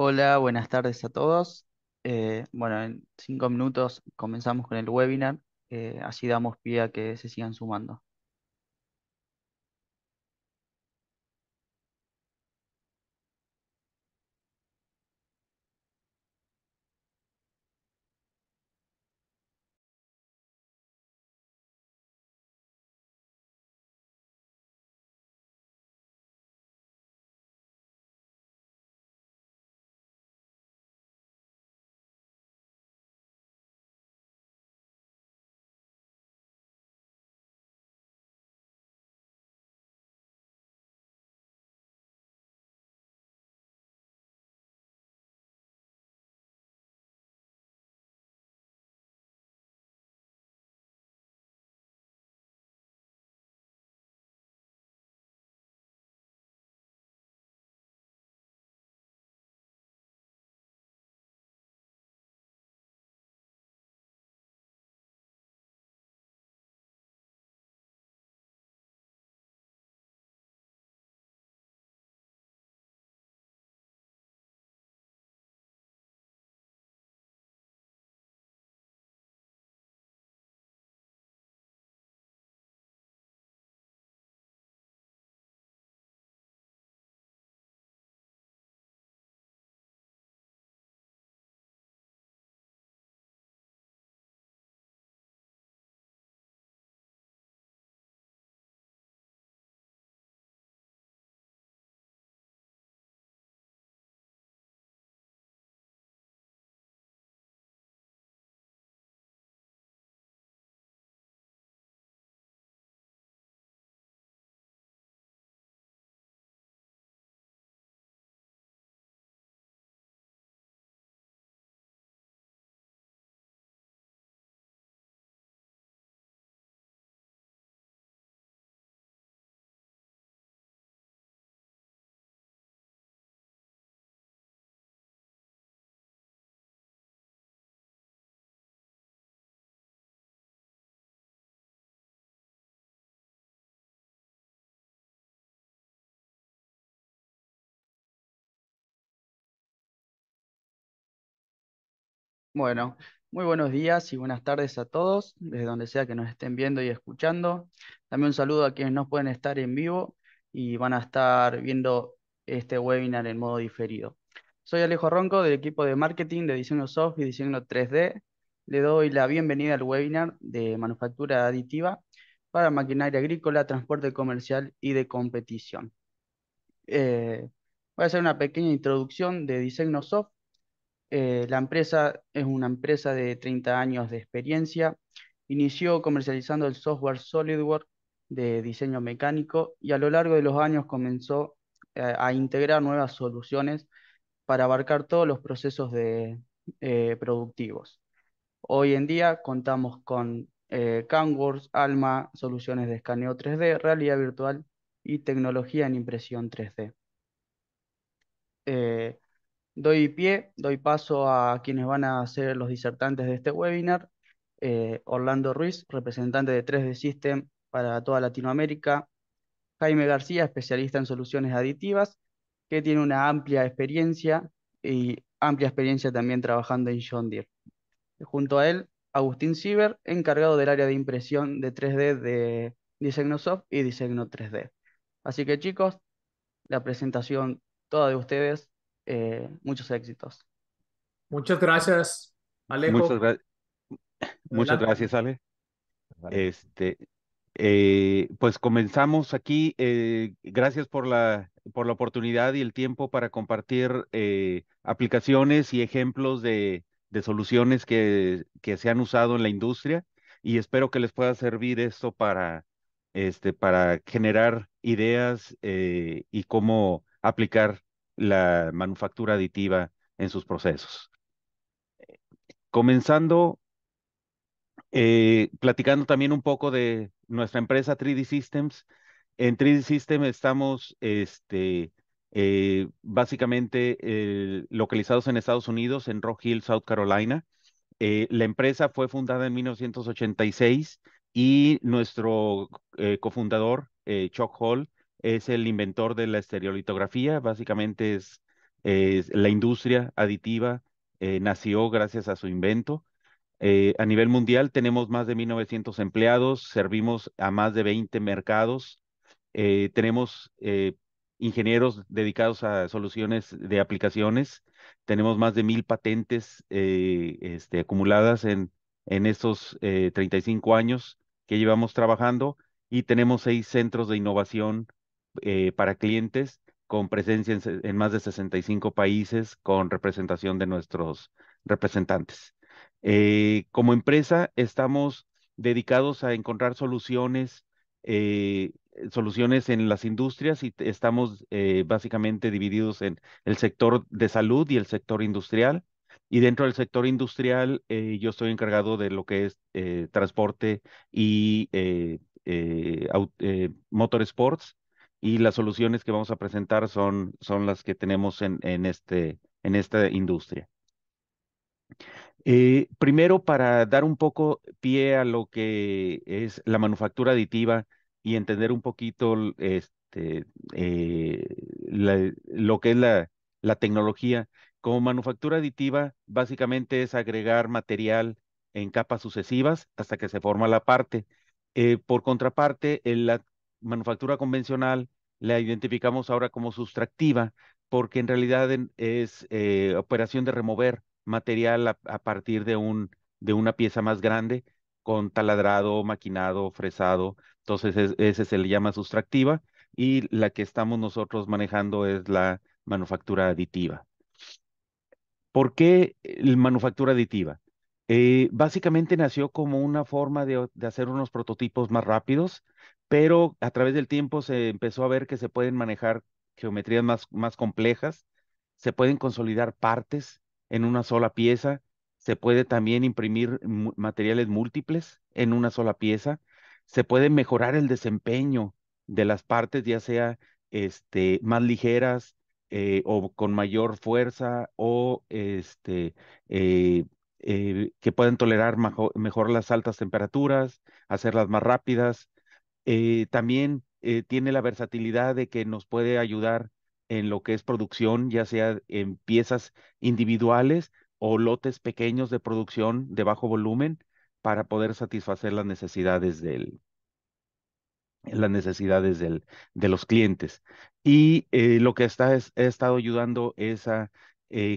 Hola, buenas tardes a todos. Eh, bueno, en cinco minutos comenzamos con el webinar, eh, así damos pie a que se sigan sumando. Bueno, muy buenos días y buenas tardes a todos, desde donde sea que nos estén viendo y escuchando. También un saludo a quienes no pueden estar en vivo y van a estar viendo este webinar en modo diferido. Soy Alejo Ronco del equipo de marketing de diseño soft y diseño 3D. Le doy la bienvenida al webinar de manufactura aditiva para maquinaria agrícola, transporte comercial y de competición. Eh, voy a hacer una pequeña introducción de diseño soft eh, la empresa es una empresa de 30 años de experiencia. Inició comercializando el software SolidWorks de diseño mecánico y a lo largo de los años comenzó eh, a integrar nuevas soluciones para abarcar todos los procesos de, eh, productivos. Hoy en día contamos con CanWorks, Alma, soluciones de escaneo 3D, realidad virtual y tecnología en impresión 3D. Doy pie, doy paso a quienes van a ser los disertantes de este webinar. Eh, Orlando Ruiz, representante de 3D System para toda Latinoamérica. Jaime García, especialista en soluciones aditivas, que tiene una amplia experiencia y amplia experiencia también trabajando en John Deere. Junto a él, Agustín Sieber, encargado del área de impresión de 3D de DesignOsoft y Designo 3D. Así que chicos, la presentación toda de ustedes eh, muchos éxitos. Muchas gracias, Alejo. Muchas, gracias, Ale. Este, eh, pues comenzamos aquí. Eh, gracias por la, por la oportunidad y el tiempo para compartir aplicaciones y ejemplos de, soluciones que, que, se han usado en la industria y espero que les pueda servir esto para, este, para generar ideas y cómo aplicar la manufactura aditiva en sus procesos. Comenzando, eh, platicando también un poco de nuestra empresa 3D Systems. En 3D Systems estamos este, eh, básicamente eh, localizados en Estados Unidos, en Rock Hill, South Carolina. la empresa fue fundada en 1986 y nuestro cofundador, Chuck Hall, es el inventor de la estereolitografía, básicamente es, la industria aditiva, eh, nació gracias a su invento. Eh, a nivel mundial tenemos más de 1.900 empleados, servimos a más de 20 mercados, eh, tenemos ingenieros dedicados a soluciones de aplicaciones, tenemos más de 1.000 patentes este, acumuladas en, en estos 35 años que llevamos trabajando y tenemos seis centros de innovación eh, para clientes con presencia en, más de 65 países, con representación de nuestros representantes. Eh, como empresa estamos dedicados a encontrar soluciones, eh, soluciones en las industrias y estamos básicamente divididos en el sector de salud y el sector industrial. Y dentro del sector industrial yo estoy encargado de lo que es transporte y motorsports y las soluciones que vamos a presentar son, son las que tenemos en, en, este, en esta industria. Eh, primero, para dar un poco pie a lo que es la manufactura aditiva y entender un poquito este, eh, lo que es la, la tecnología. Como manufactura aditiva, básicamente es agregar material en capas sucesivas hasta que se forma la parte. Eh, por contraparte, el, la manufactura convencional la identificamos ahora como sustractiva, porque en realidad es eh, operación de remover material a, partir de, un, de una pieza más grande con taladrado, maquinado, fresado. Entonces ese se le llama sustractiva y la que estamos nosotros manejando es la manufactura aditiva. ¿Por qué la manufactura aditiva? Eh, básicamente nació como una forma de, hacer unos prototipos más rápidos, pero a través del tiempo se empezó a ver que se pueden manejar geometrías más, complejas, se pueden consolidar partes en una sola pieza, se puede también imprimir materiales múltiples en una sola pieza, se puede mejorar el desempeño de las partes, ya sea este, más ligeras eh, o con mayor fuerza o este, eh, eh, que puedan tolerar mejor, las altas temperaturas, hacerlas más rápidas, eh, también eh, tiene la versatilidad de que nos puede ayudar en lo que es producción, ya sea en piezas individuales o lotes pequeños de producción de bajo volumen para poder satisfacer las necesidades del, las necesidades de los clientes. Y eh, lo que está, he estado ayudando es a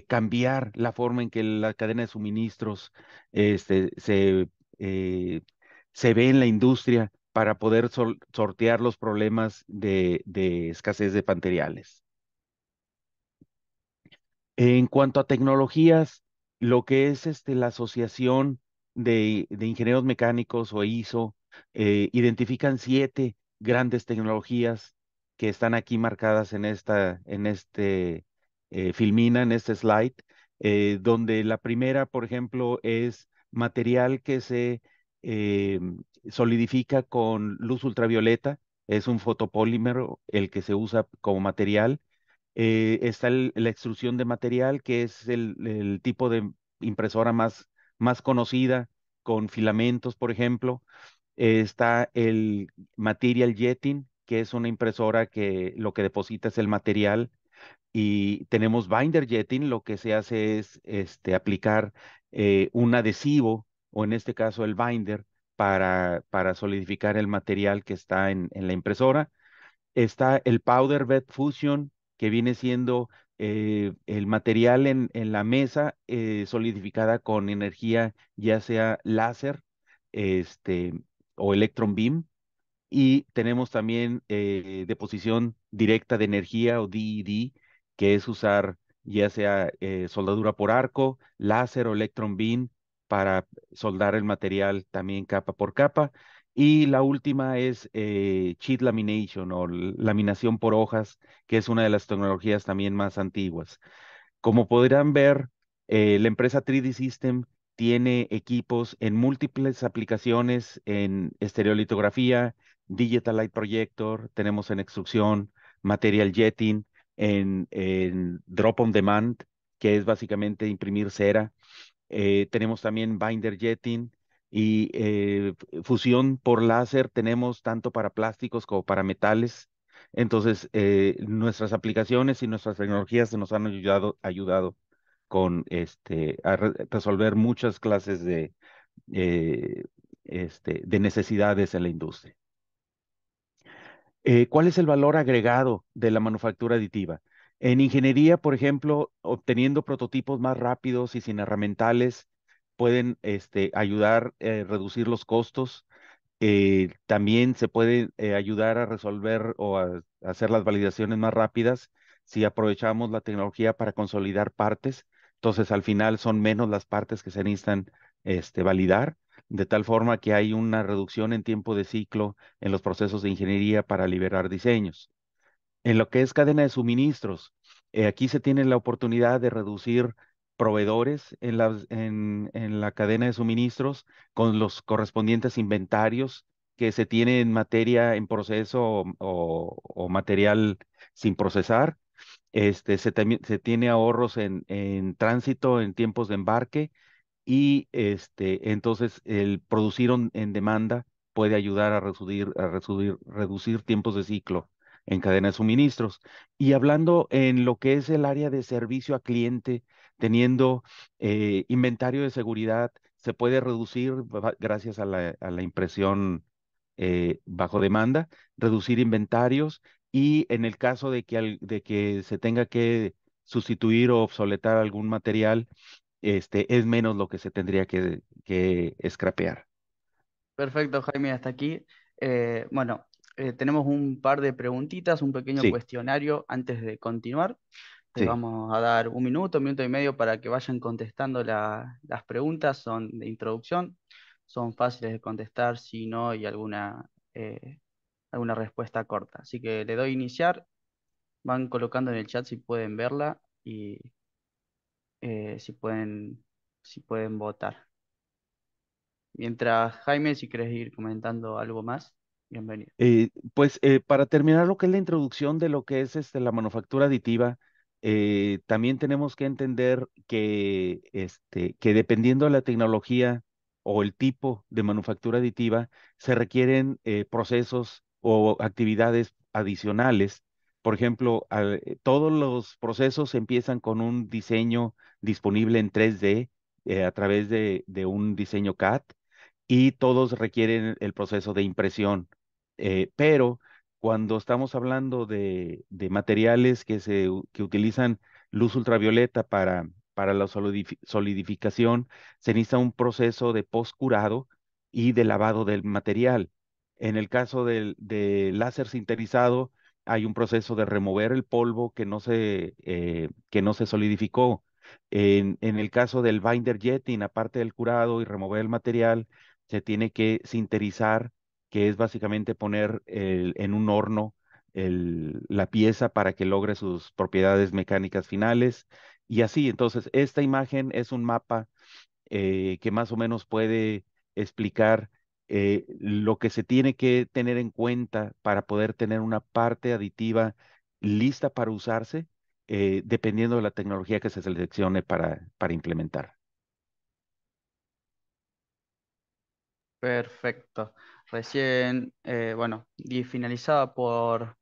cambiar la forma en que la cadena de suministros este, se, se ve en la industria para poder sortear los problemas de, escasez de panteriales. En cuanto a tecnologías, lo que es este, la Asociación de, Ingenieros Mecánicos o e ISO, eh, identifican siete grandes tecnologías que están aquí marcadas en, esta, en este eh, filmina, en este slide, eh, donde la primera, por ejemplo, es material que se eh, solidifica con luz ultravioleta, es un fotopolímero el que se usa como material. Eh, está la extrusión de material, que es el, tipo de impresora más, más conocida, con filamentos, por ejemplo. está el material jetting, que es una impresora que lo que deposita es el material. Y tenemos binder jetting, lo que se hace es este, aplicar eh, un adhesivo o en este caso el binder para, para solidificar el material que está en, la impresora. Está el powder bed fusion, que viene siendo eh, el material en, la mesa eh, solidificada con energía, ya sea láser este, o electron beam. Y tenemos también eh, deposición directa de energía o DED, e que es usar ya sea eh, soldadura por arco, láser o electron beam para soldar el material también capa por capa. Y la última es eh, sheet lamination o laminación por hojas, que es una de las tecnologías también más antiguas. Como podrán ver, eh, la empresa 3D System tiene equipos en múltiples aplicaciones, en estereolitografía, Digital Light Projector, tenemos en extrusión, material jetting, en drop on demand, que es básicamente imprimir cera. Eh, tenemos también binder jetting y eh, fusión por láser tenemos tanto para plásticos como para metales. Entonces, eh, nuestras aplicaciones y nuestras tecnologías nos han ayudado, ayudado con este, a resolver muchas clases de, este, de necesidades en la industria. ¿Cuál es el valor agregado de la manufactura aditiva? En ingeniería, por ejemplo, obteniendo prototipos más rápidos y sin herramientales pueden este, ayudar a eh, reducir los costos. Eh, también se puede eh, ayudar a resolver o a, hacer las validaciones más rápidas si aprovechamos la tecnología para consolidar partes. Entonces, al final son menos las partes que se necesitan este, validar, de tal forma que hay una reducción en tiempo de ciclo en los procesos de ingeniería para liberar diseños. En lo que es cadena de suministros, eh, aquí se tiene la oportunidad de reducir proveedores en la, cadena de suministros con los correspondientes inventarios que se tiene en materia en proceso o, material sin procesar. Este, se, se tiene ahorros en, en, tránsito, en tiempos de embarque y este, entonces el producir en demanda puede ayudar a, a reducir tiempos de ciclo en cadena de suministros. Y hablando en lo que es el área de servicio a cliente, teniendo eh, inventario de seguridad, se puede reducir gracias a la, impresión eh, bajo demanda, reducir inventarios y en el caso de que, de que se tenga que sustituir o obsoletar algún material, este, es menos lo que se tendría que, que Perfecto, Jaime, hasta aquí. Eh, bueno, eh, tenemos un par de preguntitas, un pequeño cuestionario antes de continuar. Te vamos a dar un minuto, un minuto y medio para que vayan contestando las preguntas. Son de introducción, son fáciles de contestar, si no, hay alguna, eh, alguna respuesta corta. Así que le doy iniciar. Van colocando en el chat si pueden verla y eh, si, pueden, si pueden votar. Mientras, Jaime, si quieres ir comentando algo más. Bienvenido. Eh, pues eh, para terminar lo que es la introducción de lo que es este, la manufactura aditiva, eh, también tenemos que entender que, este, que dependiendo de la tecnología o el tipo de manufactura aditiva, se requieren procesos o actividades adicionales. Por ejemplo, todos los procesos empiezan con un diseño disponible en 3D a través de, de un diseño CAD y todos requieren el proceso de impresión eh, pero cuando estamos hablando de, materiales que, se, utilizan luz ultravioleta para, para la solidificación, se inicia un proceso de postcurado y de lavado del material. En el caso del láser sinterizado, hay un proceso de remover el polvo que no se, eh, que no se solidificó. En, en, el caso del binder jetting, aparte del curado y remover el material, se tiene que sinterizar que es básicamente poner en un horno la pieza para que logre sus propiedades mecánicas finales. Y así, entonces, esta imagen es un mapa eh, que más o menos puede explicar eh, lo que se tiene que tener en cuenta para poder tener una parte aditiva lista para usarse, eh, dependiendo de la tecnología que se seleccione para, para implementar. Perfecto recién, eh, bueno, y finalizada por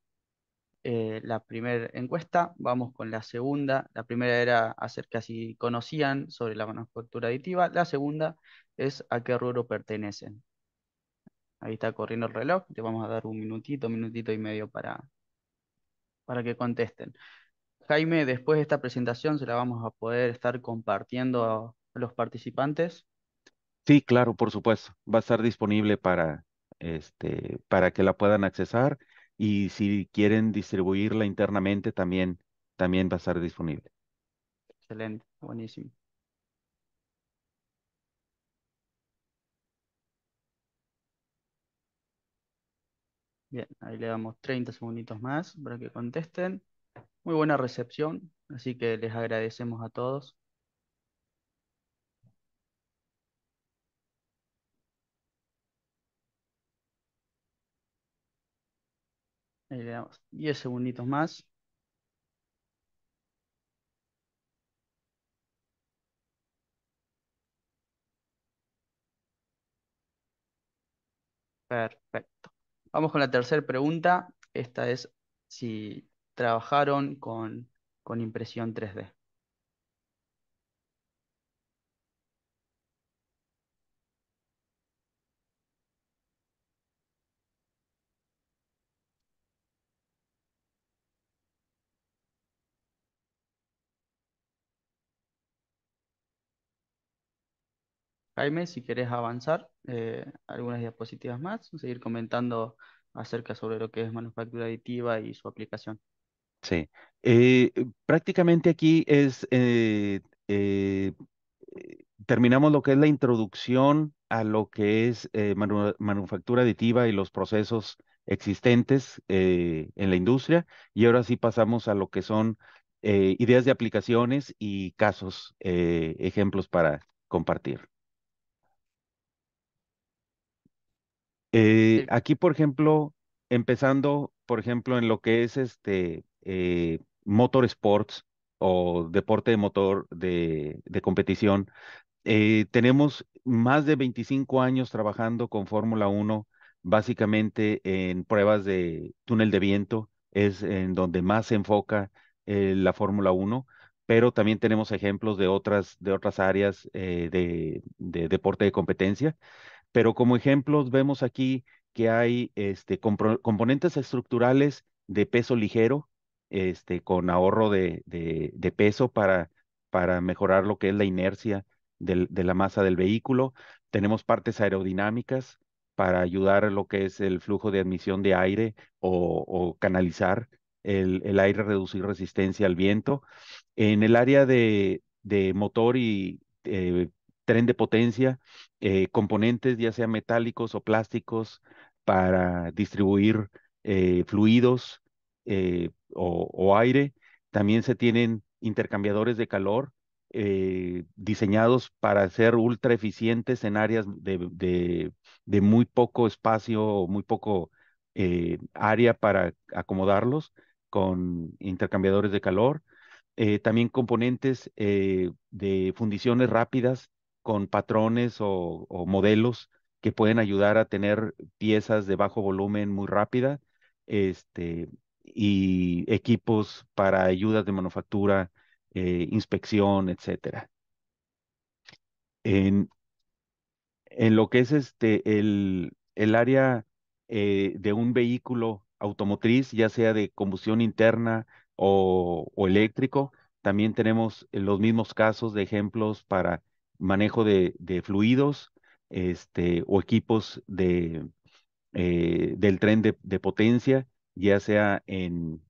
eh, la primera encuesta, vamos con la segunda. La primera era acerca si conocían sobre la manufactura aditiva, la segunda es a qué rubro pertenecen. Ahí está corriendo el reloj, te vamos a dar un minutito, minutito y medio para, para que contesten. Jaime, después de esta presentación se la vamos a poder estar compartiendo a los participantes. Sí, claro, por supuesto. Va a estar disponible para este, para que la puedan accesar y si quieren distribuirla internamente también, también va a estar disponible. Excelente, buenísimo. Bien, ahí le damos 30 segunditos más para que contesten. Muy buena recepción, así que les agradecemos a todos. Ahí le damos 10 segunditos más. Perfecto. Vamos con la tercera pregunta. Esta es si trabajaron con, con impresión 3D. Jaime, si quieres avanzar eh, algunas diapositivas más, seguir comentando acerca sobre lo que es manufactura aditiva y su aplicación. Sí, eh, prácticamente aquí es, eh, terminamos lo que es la introducción a lo que es manufactura aditiva y los procesos existentes en la industria y ahora sí pasamos a lo que son ideas de aplicaciones y casos, ejemplos para compartir. Eh, aquí, por ejemplo, empezando, por ejemplo, en lo que es este eh, motor sports o deporte de motor de, competición, eh, tenemos más de 25 años trabajando con Fórmula 1, básicamente en pruebas de túnel de viento, es en donde más se enfoca la Fórmula 1 pero también tenemos ejemplos de otras, de otras áreas de, deporte de competencia. Pero como ejemplos vemos aquí que hay este, componentes estructurales de peso ligero, este, con ahorro de, peso para, mejorar lo que es la inercia de la masa del vehículo. Tenemos partes aerodinámicas para ayudar a lo que es el flujo de admisión de aire o, canalizar el, aire, reducir resistencia al viento. En el área de, motor y eh, tren de potencia, eh, componentes ya sea metálicos o plásticos para distribuir eh, fluidos eh, o, aire. También se tienen intercambiadores de calor diseñados para ser ultra eficientes en áreas de, muy poco espacio o muy poco área para acomodarlos con intercambiadores de calor. también componentes de fundiciones rápidas con patrones o, modelos que pueden ayudar a tener piezas de bajo volumen muy rápida este, y equipos para ayudas de manufactura, eh, inspección, etcétera. En, lo que es este, el, el área eh, de un vehículo automotriz, ya sea de combustión interna o eléctrico, también tenemos los mismos casos de ejemplos para manejo de, fluidos este, o equipos de, eh, del tren de, potencia, ya sea en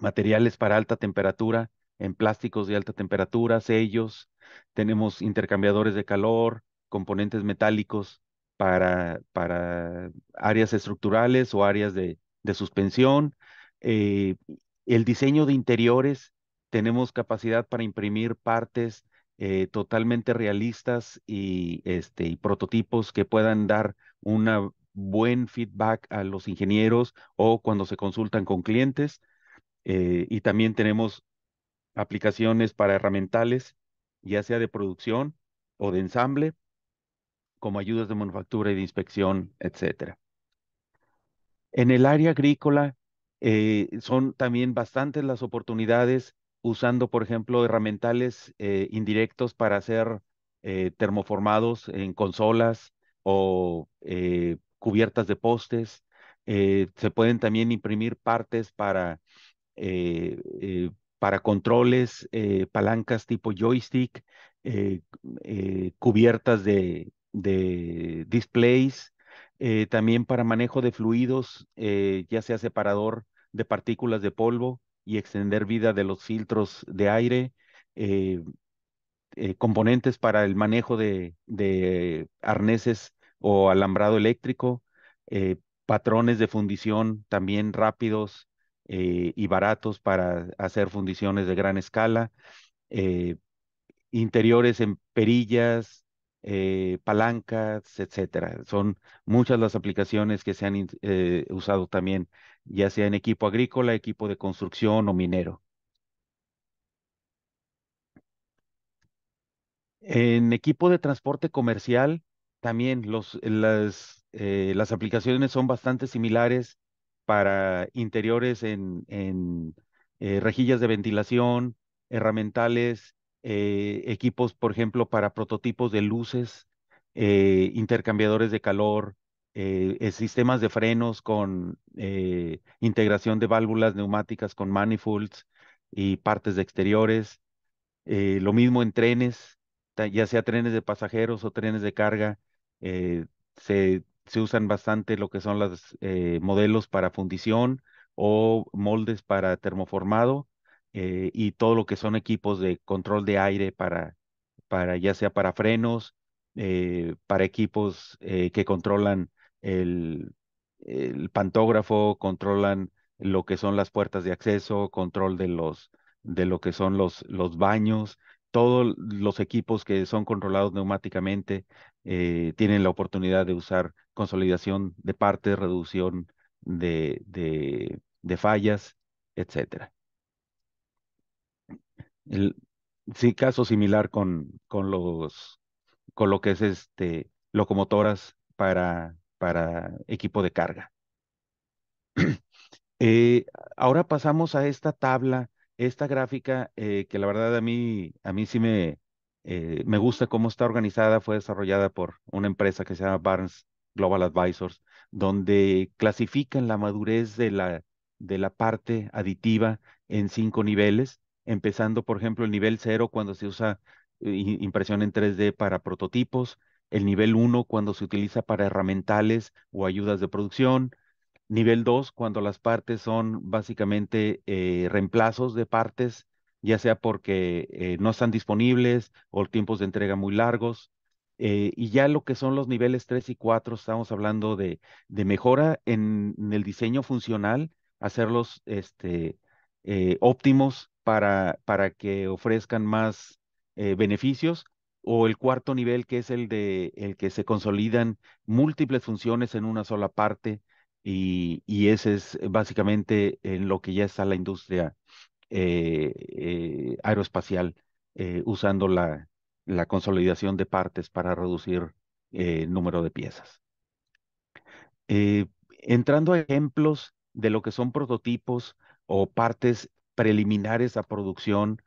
materiales para alta temperatura, en plásticos de alta temperatura, sellos, tenemos intercambiadores de calor, componentes metálicos para, para áreas estructurales o áreas de, suspensión. Eh, el diseño de interiores, tenemos capacidad para imprimir partes eh, totalmente realistas y, este, y prototipos que puedan dar un buen feedback a los ingenieros o cuando se consultan con clientes. Eh, y también tenemos aplicaciones para herramientales, ya sea de producción o de ensamble, como ayudas de manufactura y de inspección, etcétera. En el área agrícola eh, son también bastantes las oportunidades usando, por ejemplo, herramientales eh, indirectos para hacer eh, termoformados en consolas o eh, cubiertas de postes. se pueden también imprimir partes para, para controles, palancas tipo joystick, cubiertas de displays, también para manejo de fluidos, ya sea separador de partículas de polvo, y extender vida de los filtros de aire, eh, eh, componentes para el manejo de, arneses o alambrado eléctrico, eh, patrones de fundición también rápidos y baratos para hacer fundiciones de gran escala, interiores en perillas, palancas, etcétera. Son muchas las aplicaciones que se han usado también ya sea en equipo agrícola, equipo de construcción o minero. En equipo de transporte comercial, también eh, las, aplicaciones son bastante similares para interiores en, eh, rejillas de ventilación, herramientales, eh, equipos, por ejemplo, para prototipos de luces, intercambiadores de calor, eh, eh, sistemas de frenos con eh, integración de válvulas neumáticas con manifolds y partes de exteriores. lo mismo en trenes, ya sea trenes de pasajeros o trenes de carga, se, usan bastante lo que son los modelos para fundición o moldes para termoformado y todo lo que son equipos de control de aire para, para ya sea para frenos, para equipos que controlan el, pantógrafo, controlan lo que son las puertas de acceso, control de los de lo que son los, los baños, todos los equipos que son controlados neumáticamente eh, tienen la oportunidad de usar consolidación de partes, reducción de, de, fallas, etc. El, sí, caso similar con, con, los, con lo que es este, locomotoras para para equipo de carga. Eh, ahora pasamos a esta tabla, esta gráfica, eh, que la verdad a mí, a mí sí me, eh, me gusta cómo está organizada. Fue desarrollada por una empresa que se llama Barnes Global Advisors, donde clasifican la madurez de la, de la parte aditiva en cinco niveles, empezando, por ejemplo, el nivel cero cuando se usa impresión en 3D para prototipos, el nivel 1 cuando se utiliza para herramientales o ayudas de producción, nivel 2 cuando las partes son básicamente eh, reemplazos de partes, ya sea porque eh, no están disponibles o tiempos de entrega muy largos. Eh, y ya lo que son los niveles 3 y 4, estamos hablando de, de mejora en, el diseño funcional, hacerlos este, óptimos para, para que ofrezcan más beneficios o el cuarto nivel que es el de el que se consolidan múltiples funciones en una sola parte y, ese es eh, básicamente en lo que ya está la industria eh, eh, aeroespacial usando la, la, consolidación de partes para reducir el número de piezas. entrando a ejemplos de lo que son prototipos o partes preliminares a producción,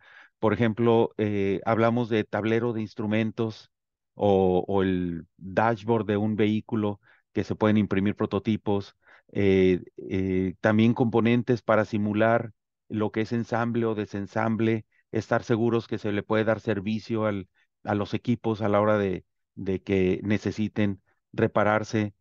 por ejemplo, eh, hablamos de tablero de instrumentos o, el dashboard de un vehículo que se pueden imprimir prototipos, eh, eh, también componentes para simular lo que es ensamble o desensamble, estar seguros que se le puede dar servicio al, a los equipos a la hora de, de que necesiten repararse.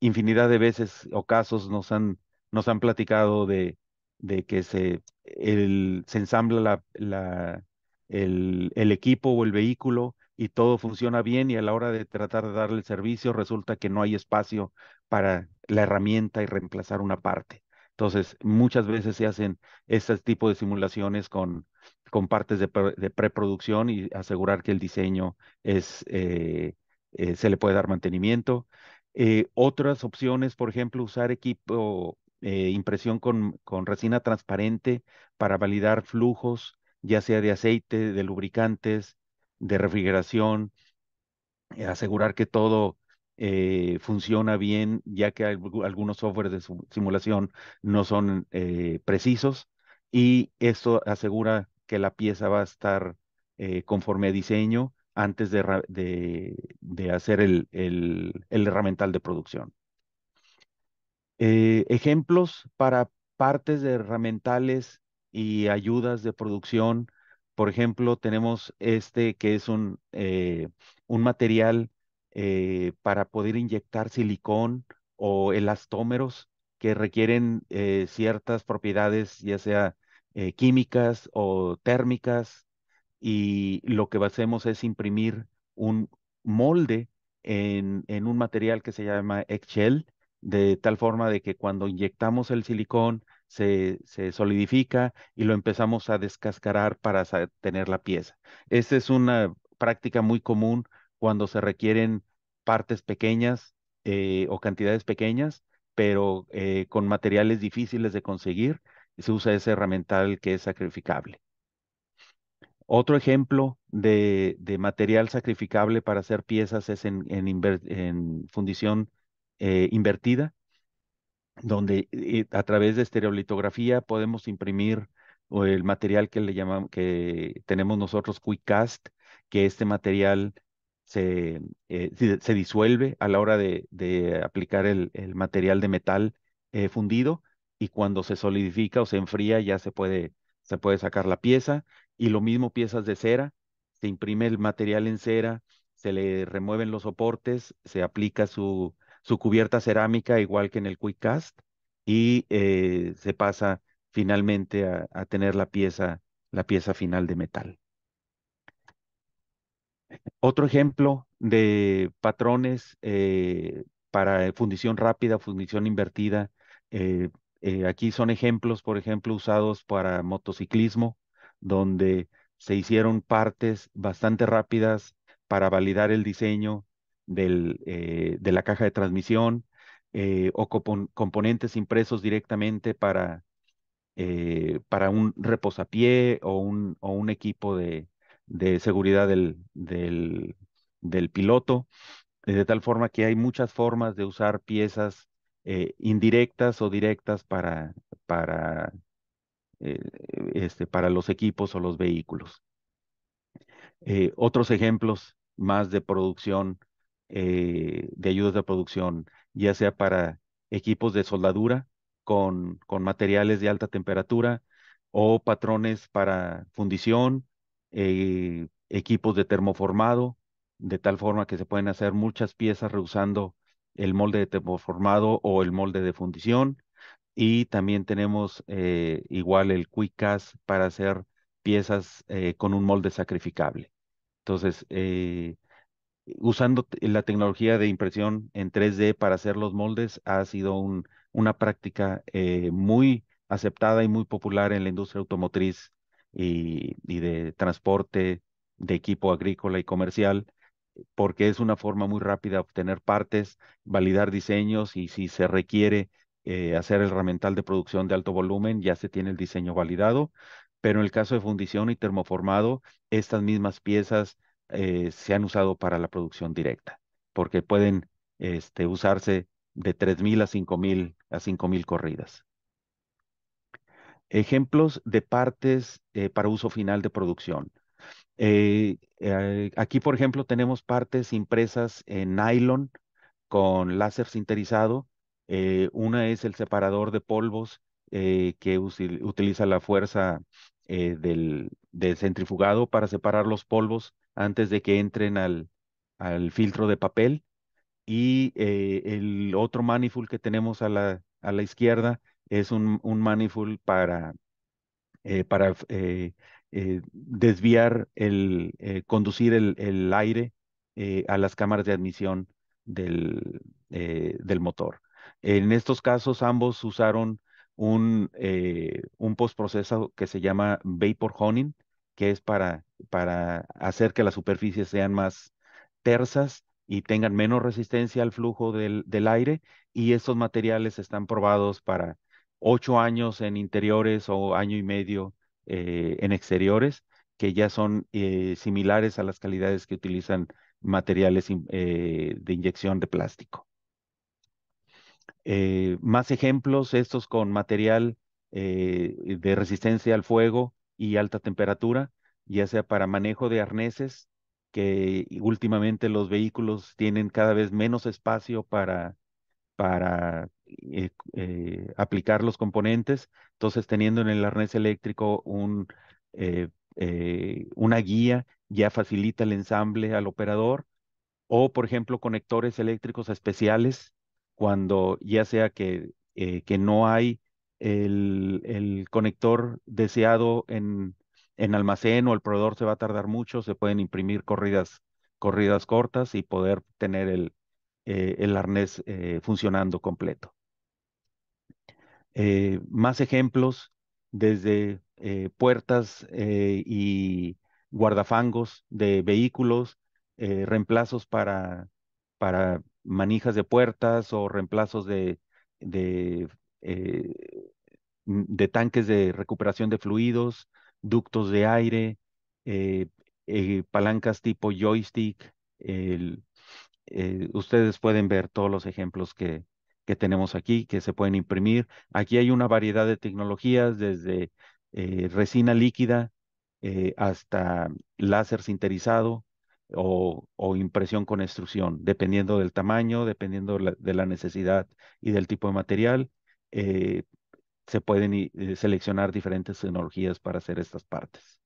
infinidad de veces o casos nos han, nos han platicado de de que se, el, se ensambla la, el, equipo o el vehículo y todo funciona bien y a la hora de tratar de darle el servicio resulta que no hay espacio para la herramienta y reemplazar una parte. Entonces, muchas veces se hacen este tipo de simulaciones con, con partes de, preproducción y asegurar que el diseño es, eh, eh, se le puede dar mantenimiento. Eh, otras opciones, por ejemplo, usar equipo eh, impresión con, con, resina transparente para validar flujos, ya sea de aceite, de lubricantes, de refrigeración, asegurar que todo eh, funciona bien, ya que algunos softwares de simulación no son eh, precisos, y esto asegura que la pieza va a estar conforme a diseño antes de, hacer el, el, el herramental de producción. Eh, ejemplos para partes de herramientales y ayudas de producción. Por ejemplo, tenemos este que es un, eh, material eh, para poder inyectar silicón o elastómeros que requieren ciertas propiedades, ya sea químicas o térmicas. Y lo que hacemos es imprimir un molde en, en un material que se llama Excel de tal forma de que cuando inyectamos el silicón se, solidifica y lo empezamos a descascarar para tener la pieza. Esta es una práctica muy común cuando se requieren partes pequeñas eh, o cantidades pequeñas, pero eh, con materiales difíciles de conseguir, se usa ese herramental que es sacrificable. Otro ejemplo de, material sacrificable para hacer piezas es en, en fundición eh, invertida, donde eh, a través de estereolitografía podemos imprimir el material que le llamamos, que tenemos nosotros cast que este material se, eh, se, disuelve a la hora de, aplicar el, material de metal fundido y cuando se solidifica o se enfría ya se puede, se puede sacar la pieza y lo mismo piezas de cera, se imprime el material en cera, se le remueven los soportes, se aplica su, su cubierta cerámica, igual que en el quick cast, y eh, se pasa finalmente a, tener la pieza, la pieza final de metal. Otro ejemplo de patrones eh, para fundición rápida, fundición invertida. Eh, aquí son ejemplos, por ejemplo, usados para motociclismo, donde se hicieron partes bastante rápidas para validar el diseño del, eh, de la caja de transmisión eh, o componentes impresos directamente para, eh, para un reposapié o un, o un equipo de, seguridad del, piloto, de tal forma que hay muchas formas de usar piezas indirectas o directas para, para, este, para los equipos o los vehículos. otros ejemplos más de producción eh, de ayudas de producción, ya sea para equipos de soldadura con, con materiales de alta temperatura o patrones para fundición, eh, equipos de termoformado, de tal forma que se pueden hacer muchas piezas reusando el molde de termoformado o el molde de fundición. Y también tenemos eh, igual el quick cast para hacer piezas con un molde sacrificable. Entonces, usando la tecnología de impresión en 3D para hacer los moldes ha sido un, una práctica eh, muy aceptada y muy popular en la industria automotriz y, de transporte de equipo agrícola y comercial, porque es una forma muy rápida de obtener partes, validar diseños y si se requiere eh, hacer el herramental de producción de alto volumen, ya se tiene el diseño validado. Pero en el caso de fundición y termoformado, estas mismas piezas eh, se han usado para la producción directa, porque pueden este, usarse de 3.000 a 5.000 a 5.000 corridas. Ejemplos de partes eh, para uso final de producción. Eh, aquí, por ejemplo, tenemos partes impresas en nylon con láser sinterizado. una es el separador de polvos que utiliza la fuerza del centrifugado para separar los polvos antes de que entren al, filtro de papel. Y eh, el otro manifold que tenemos a la, izquierda es un, un manifold para, eh, para eh, desviar, el, conducir el, aire a las cámaras de admisión del, motor. En estos casos ambos usaron un, un postproceso que se llama Vapor Honing, que es para, para hacer que las superficies sean más tersas y tengan menos resistencia al flujo del, aire y estos materiales están probados para ocho años en interiores o año y medio eh, en exteriores, que ya son eh, similares a las calidades que utilizan materiales eh, de inyección de plástico. más ejemplos, estos con material de resistencia al fuego, y alta temperatura, ya sea para manejo de arneses, que últimamente los vehículos tienen cada vez menos espacio para, para eh, eh, aplicar los componentes. Entonces, teniendo en el arnés eléctrico eh, una guía, ya facilita el ensamble al operador. O, por ejemplo, conectores eléctricos especiales, cuando ya sea que, que no hay el, conector deseado en, almacén o el proveedor se va a tardar mucho, se pueden imprimir corridas, corridas cortas y poder tener el, eh, arnés eh, funcionando completo. Eh, más ejemplos desde puertas y guardafangos de vehículos, reemplazos para, para manijas de puertas o reemplazos de eh, de tanques de recuperación de fluidos, ductos de aire, eh, eh, palancas tipo joystick. ustedes pueden ver todos los ejemplos que, que tenemos aquí, que se pueden imprimir. Aquí hay una variedad de tecnologías, desde resina líquida hasta láser sinterizado o, impresión con extrusión, dependiendo del tamaño, dependiendo de la necesidad y del tipo de material. Eh, se pueden eh, seleccionar diferentes tecnologías para hacer estas partes.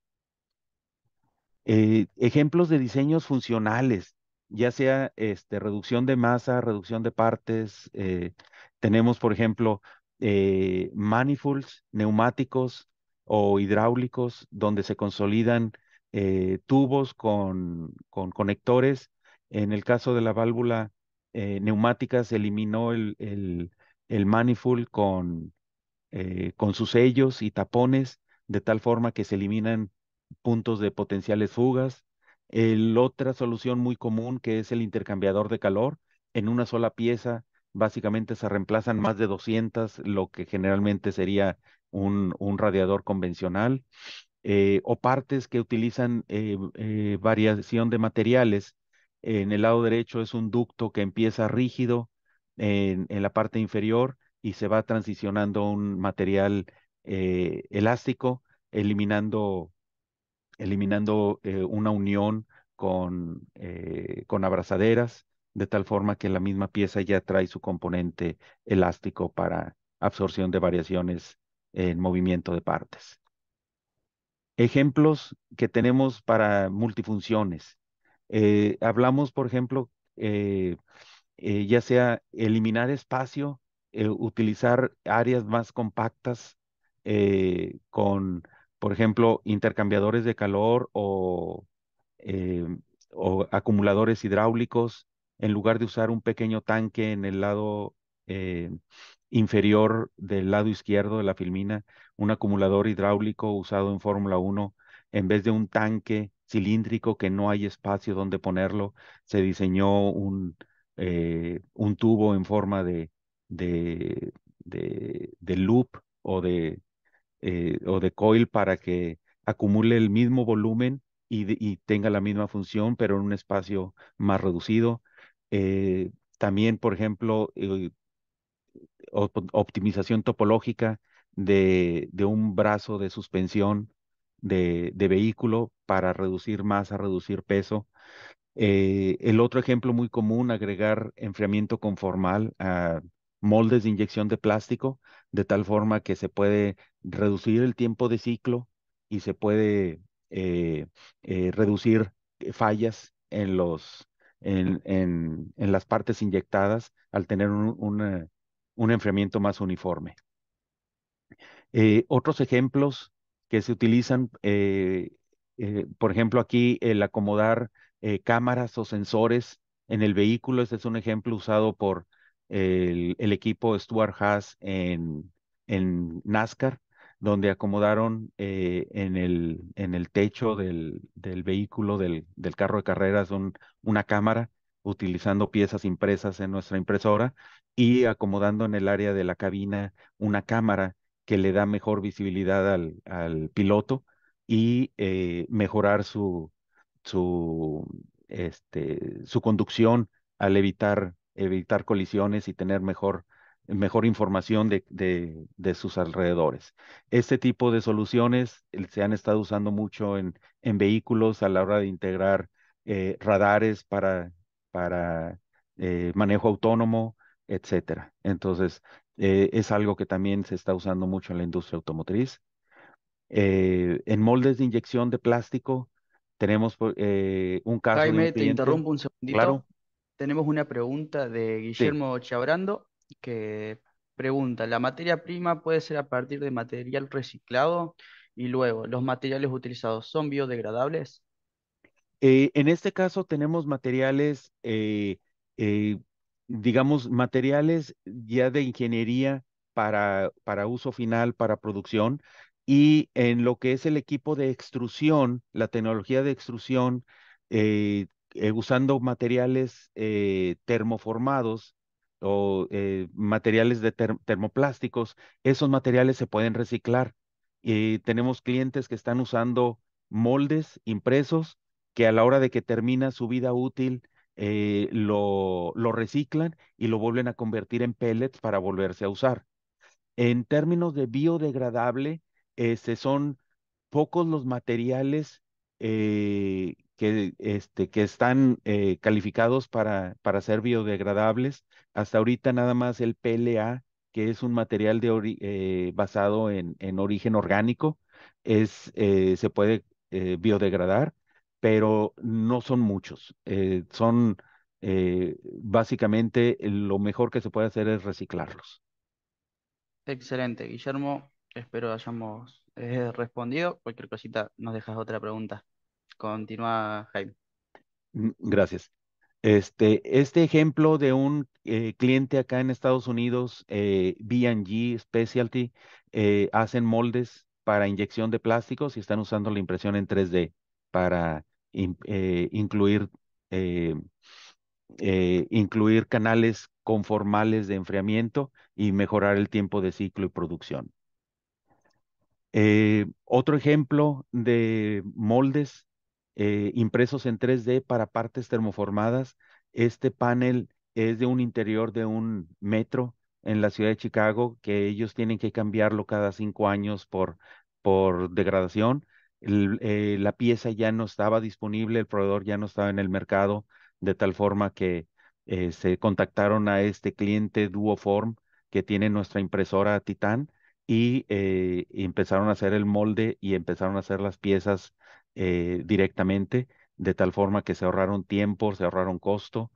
Eh, ejemplos de diseños funcionales, ya sea este, reducción de masa, reducción de partes. tenemos, por ejemplo, manifolds, neumáticos o hidráulicos, donde se consolidan tubos con, conectores. En el caso de la válvula neumática se eliminó el, el manifold con, eh, con sus sellos y tapones, de tal forma que se eliminan puntos de potenciales fugas. El, otra solución muy común que es el intercambiador de calor. En una sola pieza básicamente se reemplazan más de 200, lo que generalmente sería un, radiador convencional, eh, o partes que utilizan eh, variación de materiales. En el lado derecho es un ducto que empieza rígido en, la parte inferior y se va transicionando un material eh, elástico, eliminando, eliminando eh, una unión con, eh, con abrazaderas, de tal forma que la misma pieza ya trae su componente elástico para absorción de variaciones en movimiento de partes. Ejemplos que tenemos para multifunciones. hablamos, por ejemplo, eh, ya sea eliminar espacio, eh, utilizar áreas más compactas eh, con, por ejemplo, intercambiadores de calor o, o, acumuladores hidráulicos, en lugar de usar un pequeño tanque en el lado inferior del lado izquierdo de la filmina, un acumulador hidráulico usado en Fórmula 1, en vez de un tanque cilíndrico que no hay espacio donde ponerlo, se diseñó un, eh, un tubo en forma de, de, de, loop o de, eh, o de coil para que acumule el mismo volumen y, tenga la misma función, pero en un espacio más reducido. Eh, también, por ejemplo, optimización topológica de, de un brazo de suspensión de, de, vehículo para reducir masa, reducir peso. Eh, el otro ejemplo muy común, agregar enfriamiento conformal a moldes de inyección de plástico, de tal forma que se puede reducir el tiempo de ciclo y se puede eh, eh, reducir fallas en, los, en, las partes inyectadas al tener un, enfriamiento más uniforme. otros ejemplos que se utilizan, por ejemplo, aquí el acomodar eh, cámaras o sensores en el vehículo. Este es un ejemplo usado por el, equipo Stuart Haas en, NASCAR, donde acomodaron eh, en, el, en el techo del, vehículo, del, carro de carreras, una cámara utilizando piezas impresas en nuestra impresora y acomodando en el área de la cabina una cámara que le da mejor visibilidad al, al piloto y eh, mejorar su, su, este, su conducción al evitar, evitar colisiones y tener mejor, mejor información de, sus alrededores. Este tipo de soluciones se han estado usando mucho en, en vehículos a la hora de integrar eh, radares para, para eh, manejo autónomo, etcétera. Entonces, eh, es algo que también se está usando mucho en la industria automotriz. en moldes de inyección de plástico, tenemos pues, eh, un caso Jaime, te interrumpo un segundito. claro, Tenemos una pregunta de Guillermo Chabrando que pregunta, ¿la materia prima puede ser a partir de material reciclado? Y luego, ¿los materiales utilizados son biodegradables? Eh, en este caso tenemos materiales, eh, digamos, materiales ya de ingeniería para, para uso final, para producción, y en lo que es el equipo de extrusión, la tecnología de extrusión, eh, eh, usando materiales eh, termoformados o materiales de termoplásticos, esos materiales se pueden reciclar. Y tenemos clientes que están usando moldes impresos que a la hora de que termina su vida útil lo, lo, reciclan y lo vuelven a convertir en pellets para volverse a usar. En términos de biodegradable, este, son pocos los materiales eh, que, este, que están eh, calificados para, para ser biodegradables. Hasta ahorita nada más el PLA, que es un material de eh, basado en, en, origen orgánico, es, se puede biodegradar, pero no son muchos. son básicamente lo mejor que se puede hacer es reciclarlos. Excelente, Guillermo. Espero hayamos eh, respondido. Cualquier cosita nos dejas otra pregunta. Continúa, Jaime. Mm, gracias. Este, este ejemplo de un eh, cliente acá en Estados Unidos, eh, BG Specialty, eh, hacen moldes para inyección de plásticos y están usando la impresión en 3D para incluir, incluir canales conformales de enfriamiento y mejorar el tiempo de ciclo y producción. Eh, otro ejemplo de moldes eh, impresos en 3D para partes termoformadas. Este panel es de un interior de un metro en la ciudad de Chicago que ellos tienen que cambiarlo cada cinco años por, por degradación. Eh, la pieza ya no estaba disponible, el proveedor ya no estaba en el mercado, de tal forma que se contactaron a este cliente Duoform que tiene nuestra impresora Titan eh, y, empezaron a hacer el molde y empezaron a hacer las piezas eh, directamente, de tal forma que se ahorraron tiempo, se ahorraron costo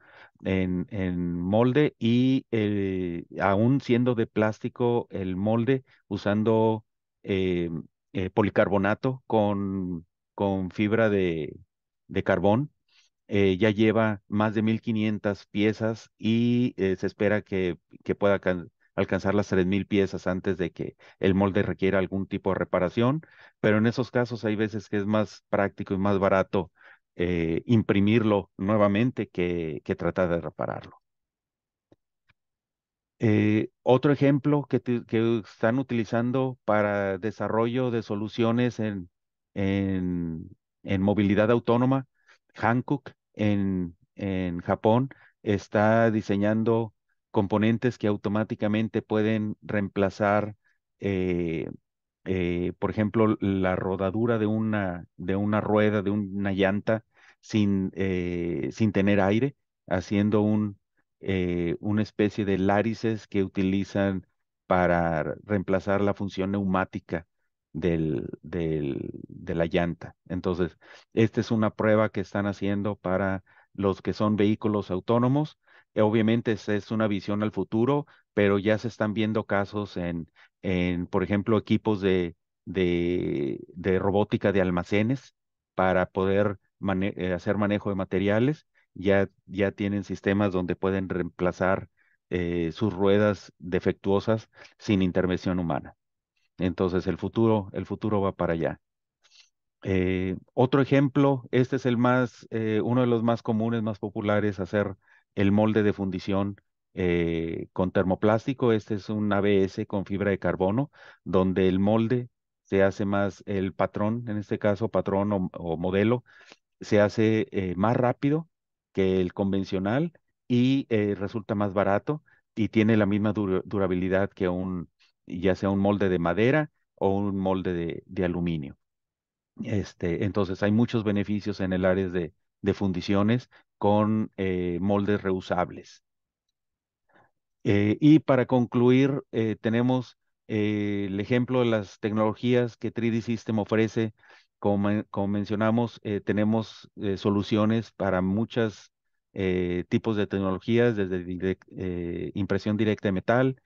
en, en molde y eh, aún siendo de plástico el molde, usando policarbonato con, con fibra de, carbón, ya lleva más de 1.500 piezas y se espera que, que pueda alcanzar las 3.000 piezas antes de que el molde requiera algún tipo de reparación, pero en esos casos hay veces que es más práctico y más barato eh, imprimirlo nuevamente que, que, tratar de repararlo. Eh, otro ejemplo que, están utilizando para desarrollo de soluciones en, en, movilidad autónoma, Hankook en, en Japón está diseñando componentes que automáticamente pueden reemplazar, eh, eh, por ejemplo, la rodadura de una, de una rueda, de una llanta, sin, eh, tener aire, haciendo un, una especie de lárices que utilizan para reemplazar la función neumática del, de la llanta. Entonces, esta es una prueba que están haciendo para los que son vehículos autónomos Obviamente es, es una visión al futuro, pero ya se están viendo casos en, en por ejemplo, equipos de, de, robótica de almacenes para poder eh, hacer manejo de materiales. Ya, ya tienen sistemas donde pueden reemplazar eh, sus ruedas defectuosas sin intervención humana. Entonces el futuro, el futuro va para allá. Eh, otro ejemplo, este es el más, uno de los más comunes, más populares, hacer el molde de fundición eh, con termoplástico, este es un ABS con fibra de carbono, donde el molde se hace más, el patrón, en este caso patrón o, modelo, se hace eh, más rápido que el convencional y eh, resulta más barato y tiene la misma durabilidad que un, ya sea un molde de madera o un molde de, aluminio. Este, entonces hay muchos beneficios en el área de, de fundiciones con eh, moldes reusables. Eh, y para concluir, eh, tenemos el ejemplo de las tecnologías que 3D System ofrece. Como, mencionamos, tenemos soluciones para muchos tipos de tecnologías, desde impresión directa de metal,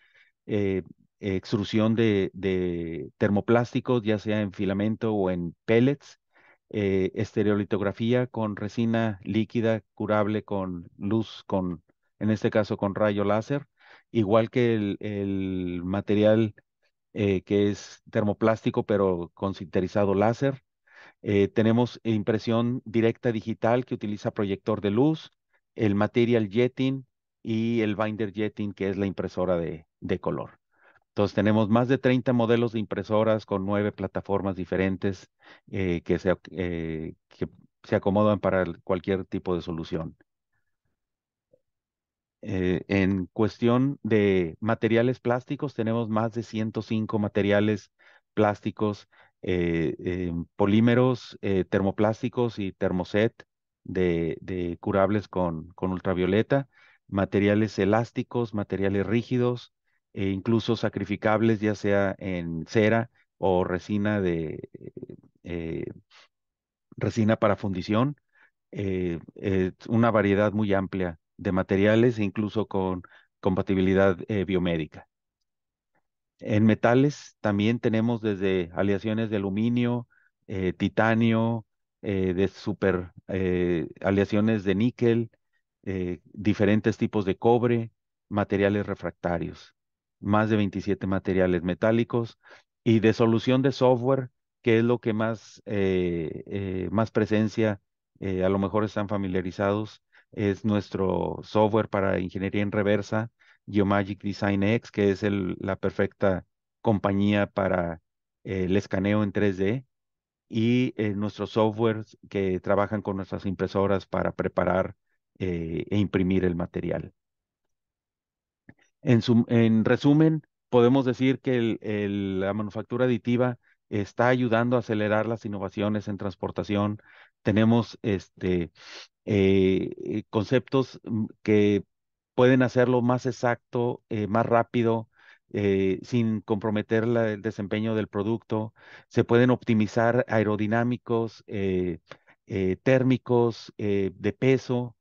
extrusión de termoplásticos, ya sea en filamento o en pellets, eh, estereolitografía con resina líquida curable con luz, con, en este caso con rayo láser, igual que el, material eh, que es termoplástico pero con sinterizado láser. Eh, tenemos impresión directa digital que utiliza proyector de luz, el material jetting y el binder jetting que es la impresora de color. Entonces tenemos más de 30 modelos de impresoras con nueve plataformas diferentes eh, que, se, eh, que, se, acomodan para cualquier tipo de solución. Eh, en cuestión de materiales plásticos, tenemos más de 105 materiales plásticos, polímeros, termoplásticos y termoset de, curables con ultravioleta, materiales elásticos, materiales rígidos, e incluso sacrificables, ya sea en cera o resina de eh, resina para fundición, Es eh, eh, una variedad muy amplia de materiales incluso con compatibilidad biomédica. En metales también tenemos desde aleaciones de aluminio, titanio, de super aleaciones de níquel, diferentes tipos de cobre, materiales refractarios más de 27 materiales metálicos y de solución de software, que es lo que más, eh, eh, más presencia, eh, a lo mejor están familiarizados, es nuestro software para ingeniería en reversa, Geomagic Design X, que es la perfecta compañía para el escaneo en 3D y nuestros softwares que trabajan con nuestras impresoras para preparar e imprimir el material. En, resumen, podemos decir que la manufactura aditiva está ayudando a acelerar las innovaciones en transportación. Tenemos este, eh, eh, conceptos mm, que pueden hacerlo más exacto, eh, más rápido, sin comprometer el desempeño del producto. Se pueden optimizar aerodinámicos, térmicos, de peso.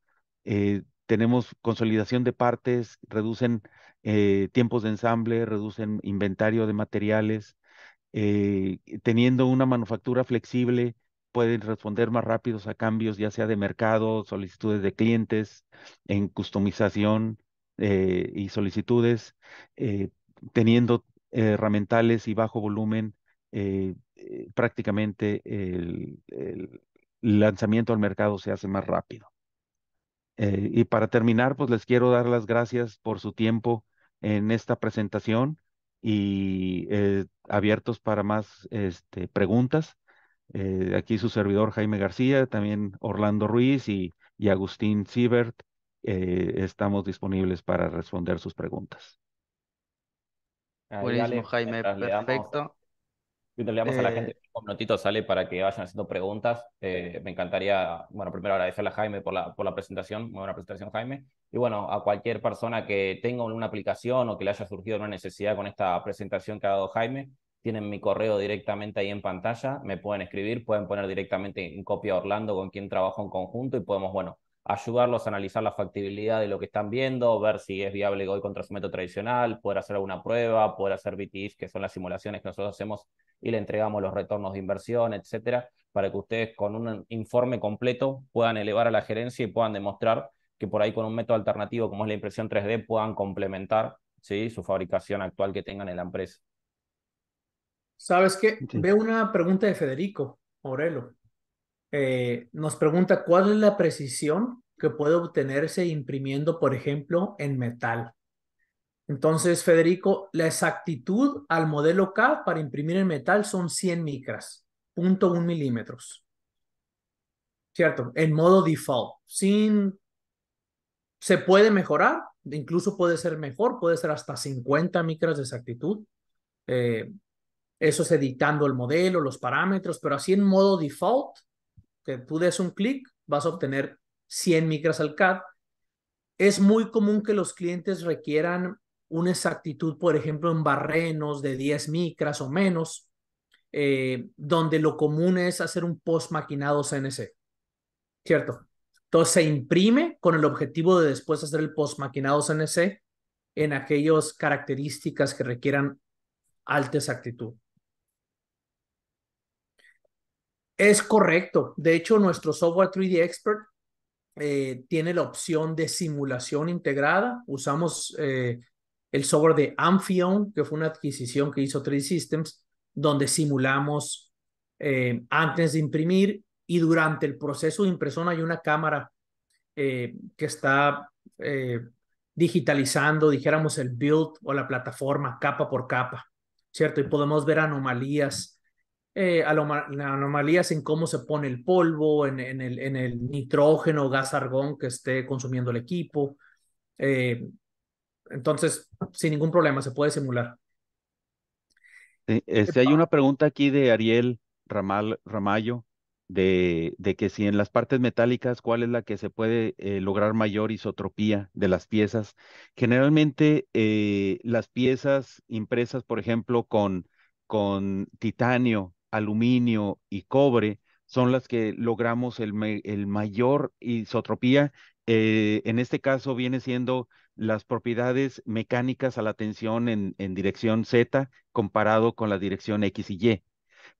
tenemos consolidación de partes, reducen eh, tiempos de ensamble, reducen inventario de materiales, eh, teniendo una manufactura flexible pueden responder más rápidos a cambios, ya sea de mercado, solicitudes de clientes, en customización eh, y solicitudes, teniendo herramientales y bajo volumen, prácticamente el, lanzamiento al mercado se hace más rápido. y para terminar, pues les quiero dar las gracias por su tiempo en esta presentación y eh, abiertos para más este, preguntas. Eh, aquí su servidor Jaime García, también Orlando Ruiz y, Agustín Siebert. Eh, estamos disponibles para responder sus preguntas. Buenísimo, Jaime, perfecto y le damos a la gente un eh, minutito, sale para que vayan haciendo preguntas. Eh, me encantaría, bueno, primero agradecerle a Jaime por la, por la presentación, muy buena presentación, Jaime. Y bueno, a cualquier persona que tenga una aplicación o que le haya surgido una necesidad con esta presentación que ha dado Jaime, tienen mi correo directamente ahí en pantalla, me pueden escribir, pueden poner directamente en copia Orlando con quien trabajo en conjunto y podemos, bueno, ayudarlos a analizar la factibilidad de lo que están viendo, ver si es viable hoy contra su método tradicional, poder hacer alguna prueba, poder hacer BTIs, que son las simulaciones que nosotros hacemos y le entregamos los retornos de inversión, etcétera, para que ustedes con un informe completo puedan elevar a la gerencia y puedan demostrar que por ahí con un método alternativo como es la impresión 3D puedan complementar ¿sí? su fabricación actual que tengan en la empresa. ¿Sabes qué? Veo una pregunta de Federico Morelo. Eh, nos pregunta cuál es la precisión que puede obtenerse imprimiendo, por ejemplo, en metal. Entonces, Federico, la exactitud al modelo CAD para imprimir en metal son 100 micras, 0.1 milímetros. ¿Cierto? En modo default. Sin... Se puede mejorar, incluso puede ser mejor, puede ser hasta 50 micras de exactitud. Eh, eso es editando el modelo, los parámetros, pero así en modo default que tú des un clic, vas a obtener 100 micras al CAD. Es muy común que los clientes requieran una exactitud, por ejemplo, en barrenos de 10 micras o menos, eh, donde lo común es hacer un post maquinado CNC. ¿Cierto? Entonces se imprime con el objetivo de después hacer el post maquinado CNC en aquellas características que requieran alta exactitud. Es correcto. De hecho, nuestro software 3D Expert eh, tiene la opción de simulación integrada. Usamos eh, el software de Amphion, que fue una adquisición que hizo 3D Systems, donde simulamos eh, antes de imprimir y durante el proceso de impresión hay una cámara que está digitalizando, dijéramos, el build o la plataforma capa por capa, ¿cierto? Y podemos ver anomalías eh, anomalías en cómo se pone el polvo, en, el, en el nitrógeno, gas argón que esté consumiendo el equipo. Eh, entonces, sin ningún problema, se puede simular. Este, hay una pregunta aquí de Ariel Ramal, Ramallo, de, que si en las partes metálicas, ¿cuál es la que se puede eh, lograr mayor isotropía de las piezas? Generalmente eh, las piezas impresas, por ejemplo, con, con titanio aluminio y cobre son las que logramos el, mayor isotropía. Eh, en este caso viene siendo las propiedades mecánicas a la tensión en, dirección Z comparado con la dirección X y Y.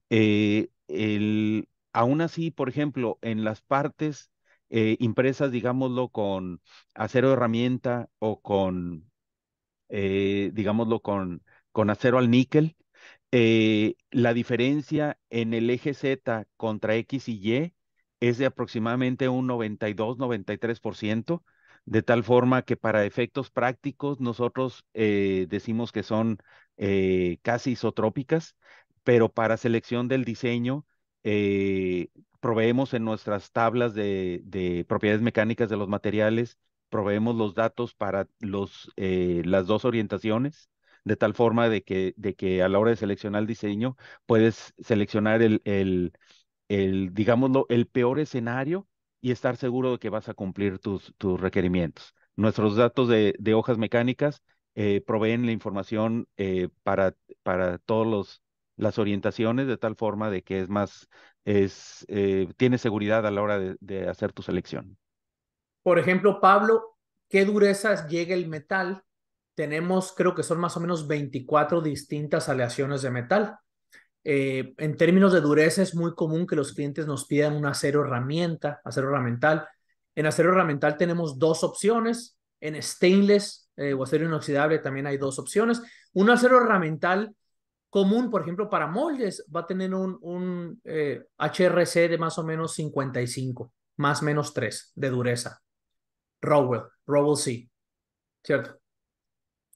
Eh, aún así, por ejemplo, en las partes eh, impresas, digámoslo, con acero de herramienta o con, digámoslo, con, con acero al níquel, eh, la diferencia en el eje Z contra X y Y es de aproximadamente un 92-93%, de tal forma que para efectos prácticos nosotros eh, decimos que son eh, casi isotrópicas, pero para selección del diseño proveemos en nuestras tablas de, propiedades mecánicas de los materiales, proveemos los datos para los, las dos orientaciones de tal forma de que, de que a la hora de seleccionar el diseño puedes seleccionar el, el, el digámoslo, el peor escenario y estar seguro de que vas a cumplir tus, tus requerimientos. Nuestros datos de, hojas mecánicas eh, proveen la información eh, para, para todos los, las orientaciones de tal forma de que es más, es, eh, tiene seguridad a la hora de, de, hacer tu selección. Por ejemplo, Pablo, ¿qué durezas llega el metal tenemos, creo que son más o menos 24 distintas aleaciones de metal. Eh, en términos de dureza, es muy común que los clientes nos pidan un acero herramienta, acero ornamental En acero herramental tenemos dos opciones. En stainless eh, o acero inoxidable también hay dos opciones. Un acero herramental común, por ejemplo, para moldes, va a tener un, HRC eh, de más o menos 55, más menos 3 de dureza. Rowell, Rowell C, ¿cierto?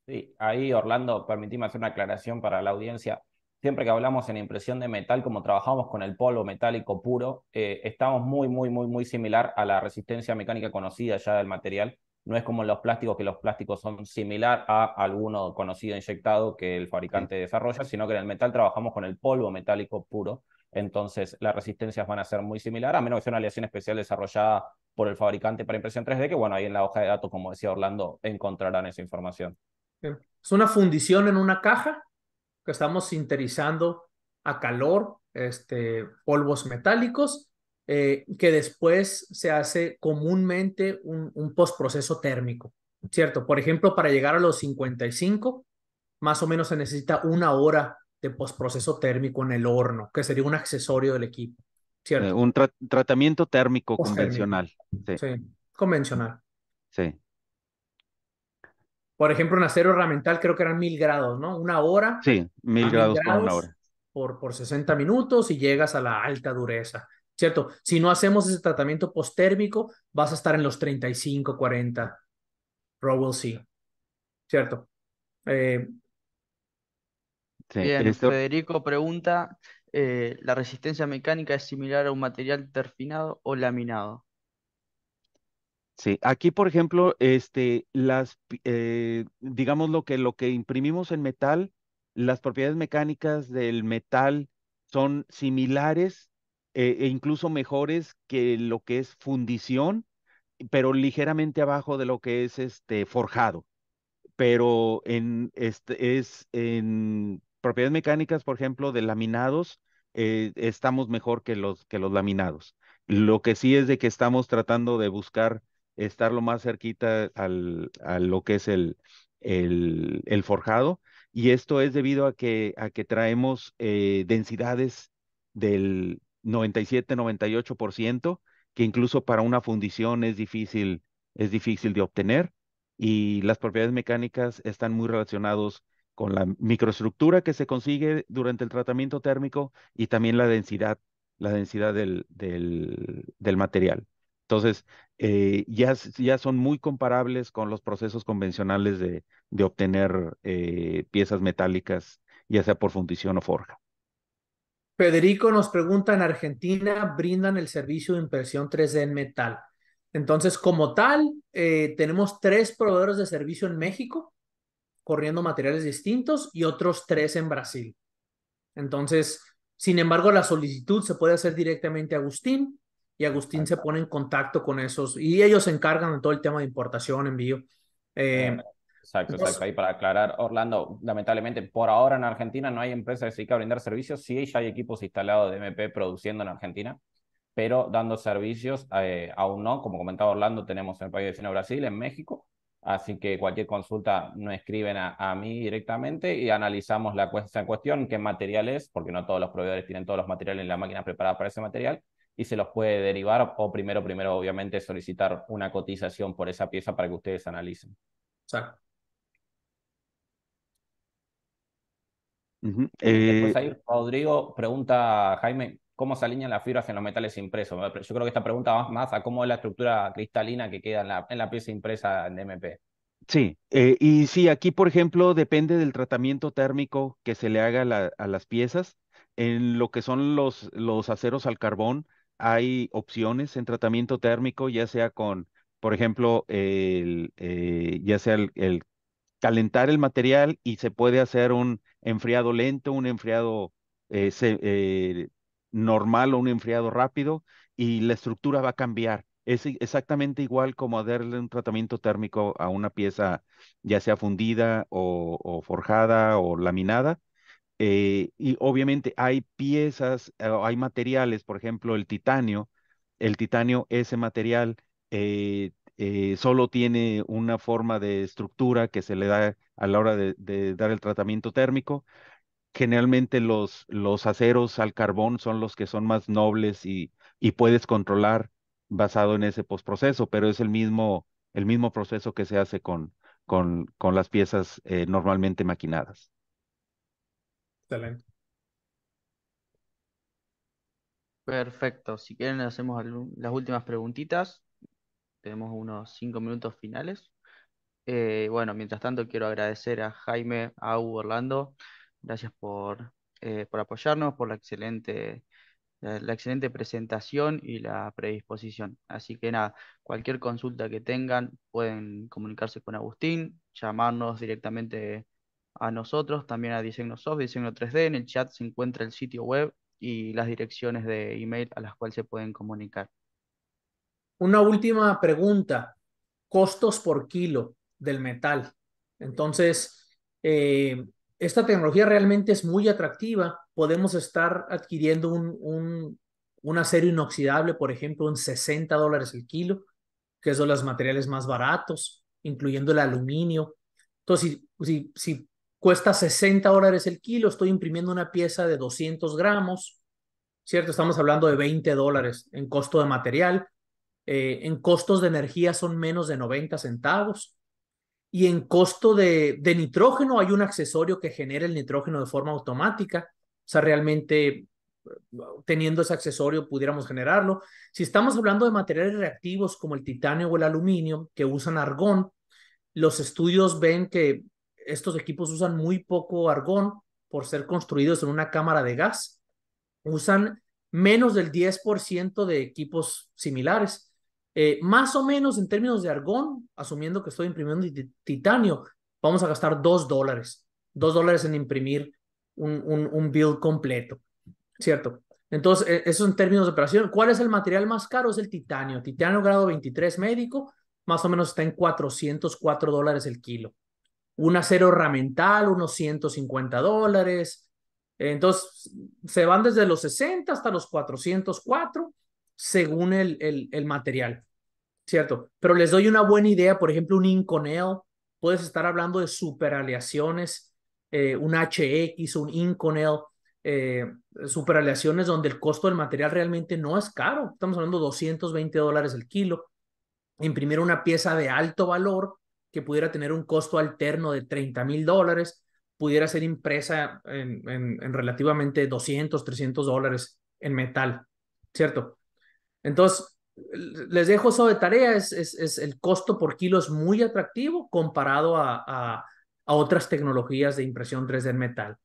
Sí, ahí Orlando, permitime hacer una aclaración para la audiencia. Siempre que hablamos en impresión de metal, como trabajamos con el polvo metálico puro, eh, estamos muy, muy, muy, muy similar a la resistencia mecánica conocida ya del material. No es como en los plásticos, que los plásticos son similar a alguno conocido inyectado que el fabricante desarrolla, sino que en el metal trabajamos con el polvo metálico puro. Entonces, las resistencias van a ser muy similares, a menos que sea una aleación especial desarrollada por el fabricante para impresión 3D, que bueno, ahí en la hoja de datos, como decía Orlando, encontrarán esa información. Es una fundición en una caja que estamos sinterizando a calor este, polvos metálicos, eh, que después se hace comúnmente un, un postproceso térmico, ¿cierto? Por ejemplo, para llegar a los 55, más o menos se necesita una hora de postproceso térmico en el horno, que sería un accesorio del equipo, ¿cierto? Eh, un tratamiento térmico convencional. sí. convencional. Sí por ejemplo, en acero herramental creo que eran mil grados, ¿no? Una hora. Sí, mil grados, por una hora. Por, por 60 minutos y llegas a la alta dureza, ¿cierto? Si no hacemos ese tratamiento post-térmico, vas a estar en los 35, 40. Rowell C. ¿cierto? Eh, sí, Federico pregunta, eh, ¿la resistencia mecánica es similar a un material terfinado o laminado? Sí, aquí por ejemplo, este, las, eh, digamos lo que lo que imprimimos en metal, las propiedades mecánicas del metal son similares eh, e incluso mejores que lo que es fundición, pero ligeramente abajo de lo que es este forjado. Pero en este es en propiedades mecánicas, por ejemplo, de laminados, eh, estamos mejor que los que los laminados. Lo que sí es de que estamos tratando de buscar estar lo más cerquita al, a lo que es el, el, forjado. Y esto es debido a que, a que traemos eh, densidades del 97-98%, que incluso para una fundición es difícil, es difícil de obtener. Y las propiedades mecánicas están muy relacionados con la microestructura que se consigue durante el tratamiento térmico y también la densidad, la densidad del, del material. Entonces, eh, ya, ya son muy comparables con los procesos convencionales de, de obtener eh, piezas metálicas, ya sea por fundición o forja. Federico nos pregunta, en Argentina brindan el servicio de impresión 3D en metal. Entonces, como tal, eh, tenemos tres proveedores de servicio en México, corriendo materiales distintos, y otros tres en Brasil. Entonces, sin embargo, la solicitud se puede hacer directamente a Agustín y Agustín se pone en contacto con esos y ellos se encargan de todo el tema de importación, envío. Eh, exacto, exacto. para aclarar, Orlando, lamentablemente por ahora en Argentina no hay empresa que se dedica a brindar servicios, sí ya hay equipos instalados de MP produciendo en Argentina, pero dando servicios eh, aún no, como comentaba Orlando, tenemos en el país vecino Brasil, en México, así que cualquier consulta no escriben a, mí directamente y analizamos la cuestión cuestión, qué material es, porque no todos los proveedores tienen todos los materiales en la máquina preparada para ese material, y se los puede derivar o primero, primero, obviamente, solicitar una cotización por esa pieza para que ustedes analicen. Exacto. Eh, ahí, Rodrigo pregunta, Jaime, ¿cómo se alinean las fibras en los metales impresos? Yo creo que esta pregunta va más a cómo es la estructura cristalina que queda en la, en la pieza impresa en MP. Sí, eh, y sí, aquí, por ejemplo, depende del tratamiento térmico que se le haga a las piezas. En lo que son los, los aceros al carbón, hay opciones en tratamiento térmico, ya sea con, por ejemplo, el, eh, ya sea el, calentar el material y se puede hacer un enfriado lento, un enfriado eh, eh, normal o un enfriado rápido y la estructura va a cambiar. Es exactamente igual como darle un tratamiento térmico a una pieza, ya sea fundida o forjada o laminada, eh, y obviamente hay piezas, eh, hay materiales, por ejemplo, el titanio. El titanio, ese material, eh, solo tiene una forma de estructura que se le da a la hora de, dar el tratamiento térmico. Generalmente los, los, aceros al carbón son los que son más nobles y, y puedes controlar basado en ese postproceso, pero es el mismo, el mismo proceso que se hace con, con las piezas normalmente maquinadas. Excelente. Perfecto. Si quieren, hacemos las últimas preguntitas. Tenemos unos cinco minutos finales. Eh, bueno, mientras tanto, quiero agradecer a Jaime, a Hugo, Orlando. Gracias por, eh, apoyarnos, por la excelente, la excelente presentación y la predisposición. Así que nada, cualquier consulta que tengan, pueden comunicarse con Agustín, llamarnos directamente a nosotros, también a soft Diseño 3D. En el chat se encuentra el sitio web y las direcciones de email a las cuales se pueden comunicar. Una última pregunta. Costos por kilo del metal. Entonces, eh, esta tecnología realmente es muy atractiva. Podemos estar adquiriendo un, un, acero inoxidable, por ejemplo, en 60 dólares el kilo, que son los materiales más baratos, incluyendo el aluminio. Entonces, si, si, si cuesta 60 dólares el kilo, estoy imprimiendo una pieza de 200 gramos, ¿cierto? Estamos hablando de 20 dólares en costo de material, eh, en costos de energía son menos de 90 centavos y en costo de, de nitrógeno hay un accesorio que genera el nitrógeno de forma automática, o sea, realmente eh, teniendo ese accesorio pudiéramos generarlo. Si estamos hablando de materiales reactivos como el titanio o el aluminio que usan argón, los estudios ven que estos equipos usan muy poco argón por ser construidos en una cámara de gas. Usan menos del 10% de equipos similares. Eh, más o menos en términos de argón, asumiendo que estoy imprimiendo titanio, vamos a gastar 2 dólares. 2 dólares en imprimir un, un build completo, ¿cierto? Entonces, e, eso en términos de operación. ¿Cuál es el material más caro? Es el titanio. Titanio grado 23 médico, más o menos está en 404 dólares el kilo un acero ramental, unos 150 dólares. Entonces, se van desde los 60 hasta los 404, según el, el, material, ¿cierto? Pero les doy una buena idea, por ejemplo, un Inconel, puedes estar hablando de superaleaciones, eh, un HX, un Inconel, eh, superaleaciones donde el costo del material realmente no es caro, estamos hablando de 220 dólares el kilo. Imprimir una pieza de alto valor que pudiera tener un costo alterno de 30 mil dólares, pudiera ser impresa en, en, relativamente 200, 300 dólares en metal, ¿cierto? Entonces, les dejo eso de tarea, es, es, es el costo por kilo es muy atractivo comparado a, a, a otras tecnologías de impresión 3D en metal.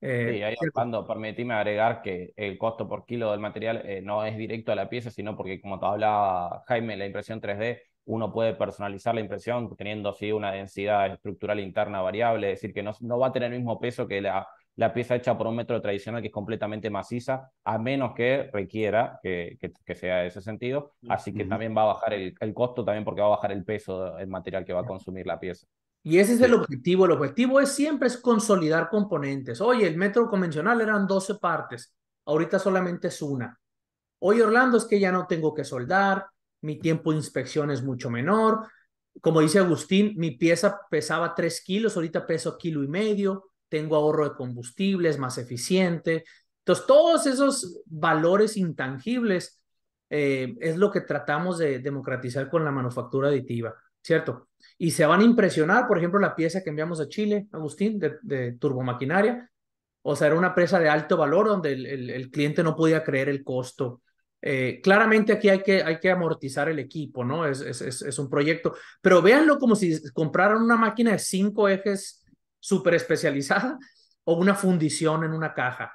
Eh, sí, ahí cuando permitíme agregar que el costo por kilo del material eh, no es directo a la pieza, sino porque, como te hablaba Jaime, la impresión 3D uno puede personalizar la impresión teniendo así una densidad estructural interna variable, es decir, que no, va a tener el mismo peso que la, la, pieza hecha por un metro tradicional que es completamente maciza, a menos que requiera que, que, sea ese sentido. Mm, así que también va a bajar el, costo, también porque va a bajar el peso del material que va a consumir la pieza. Y ese es el objetivo. El objetivo es siempre es consolidar componentes. Oye, el metro convencional eran 12 partes, ahorita solamente es una. Hoy Orlando, es que ya no tengo que soldar, mi tiempo de inspección es mucho menor. Como dice Agustín, mi pieza pesaba 3 kilos, ahorita peso kilo y medio, tengo ahorro de combustible, es más eficiente. Entonces, todos esos valores intangibles eh, es lo que tratamos de democratizar con la manufactura aditiva, ¿cierto? Y se van a impresionar, por ejemplo, la pieza que enviamos a Chile, Agustín, de, turbomaquinaria. O sea, era una pieza de alto valor donde el cliente no podía creer el costo eh, claramente aquí hay que, hay que amortizar el equipo, ¿no? Es, es, un proyecto, pero véanlo como si compraran una máquina de cinco ejes súper especializada o una fundición en una caja.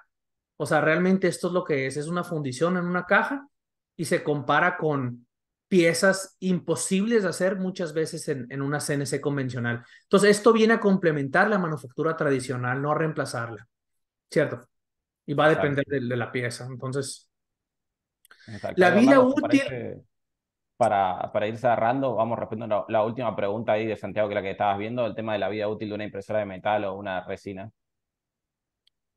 O sea, realmente esto es lo que es, es una fundición en una caja y se compara con piezas imposibles de hacer muchas veces en, en una CNC convencional. Entonces, esto viene a complementar la manufactura tradicional, no a reemplazarla, ¿cierto? Y va a depender de la pieza. Entonces, la vida útil... para, para, ir cerrando, vamos respondiendo la, la, última pregunta ahí de Santiago, que la que estabas viendo, el tema de la vida útil de una impresora de metal o una resina.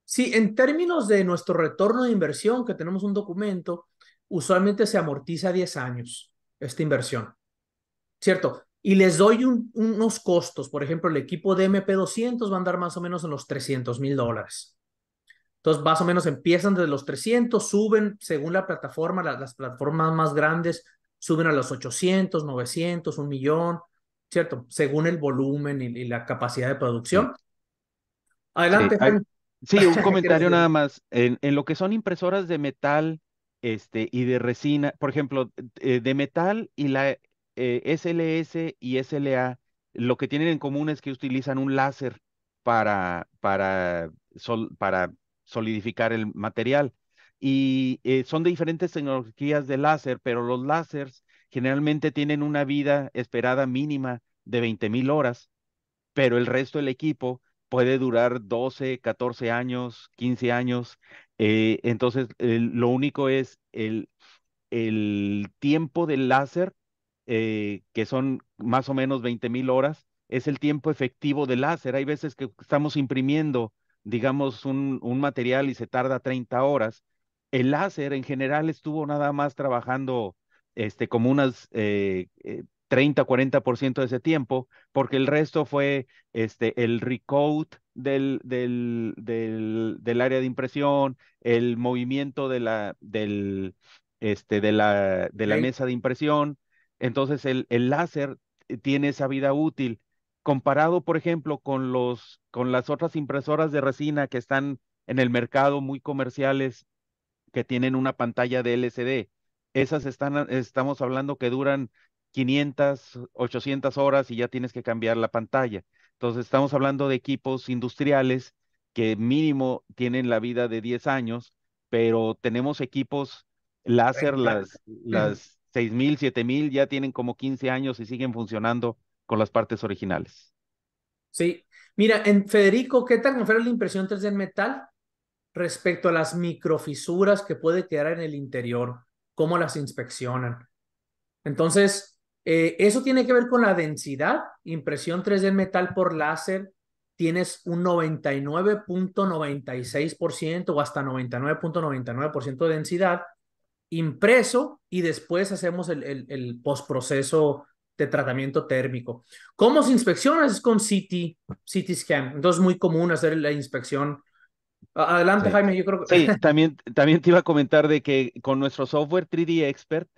Sí, en términos de nuestro retorno de inversión, que tenemos un documento, usualmente se amortiza 10 años esta inversión, ¿cierto? Y les doy unos costos, por ejemplo, el equipo de MP200 va a andar más o menos en los 300 mil dólares. Entonces, más o menos empiezan desde los 300, suben según la plataforma, las, plataformas más grandes suben a los 800, 900, un millón, ¿cierto? Según el volumen y, la capacidad de producción. Adelante. Sí, sí un comentario nada más. En, lo que son impresoras de metal este, y de resina, por ejemplo, eh, de metal y la SLS eh, y SLA, lo que tienen en común es que utilizan un láser para, para, para solidificar el material. Y eh, son de diferentes tecnologías de láser, pero los láseres generalmente tienen una vida esperada mínima de 20.000 horas, pero el resto del equipo puede durar 12, 14 años, 15 años. Eh, entonces, eh, lo único es el, el tiempo del láser, que son más o menos 20.000 horas, es el tiempo efectivo del láser. Hay veces que estamos imprimiendo digamos, un, material y se tarda 30 horas. El láser en general estuvo nada más trabajando este, como unas 30, eh, 40% eh, de ese tiempo, porque el resto fue este, el recode del, del, área de impresión, el movimiento de la, del, este, de la, de la mesa de impresión. Entonces el láser eh, tiene esa vida útil comparado, por ejemplo, con, los, con las otras impresoras de resina que están en el mercado muy comerciales, que tienen una pantalla de LCD. Esas están, estamos hablando que duran 500, 800 horas y ya tienes que cambiar la pantalla. Entonces, estamos hablando de equipos industriales que mínimo tienen la vida de 10 años, pero tenemos equipos láser, las, las 6.000, 7.000, ya tienen como 15 años y siguen funcionando con las partes originales. Sí, mira, en Federico, ¿qué tal me la impresión 3D en metal respecto a las microfisuras que puede quedar en el interior? ¿Cómo las inspeccionan? Entonces, eh, eso tiene que ver con la densidad. Impresión 3D en metal por láser, tienes un 99.96% o hasta 99.99% de densidad impreso y después hacemos el, el, el postproceso de tratamiento térmico. ¿Cómo se inspecciona? Es con CT, CT scan. Entonces muy común hacer la inspección. Adelante, Jaime, yo creo Sí, también, también te iba a comentar de que con nuestro software 3D Expert,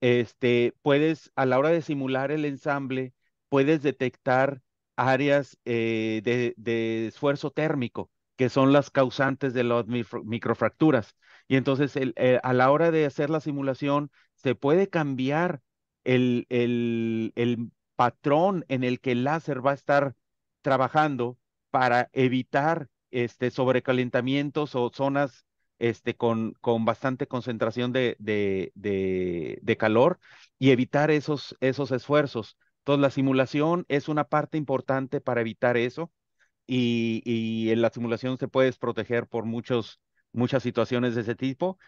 este, puedes, a la hora de simular el ensamble, puedes detectar áreas eh, de, esfuerzo térmico, que son las causantes de las microfracturas. Y entonces, eh, a la hora de hacer la simulación, se puede cambiar el, el, patrón en el que el láser va a estar trabajando para evitar este, sobrecalentamientos o zonas este, con, con bastante concentración de, de, calor y evitar esos, esos esfuerzos. Entonces, la simulación es una parte importante para evitar eso y, en la simulación se puedes proteger por muchos, muchas situaciones de ese tipo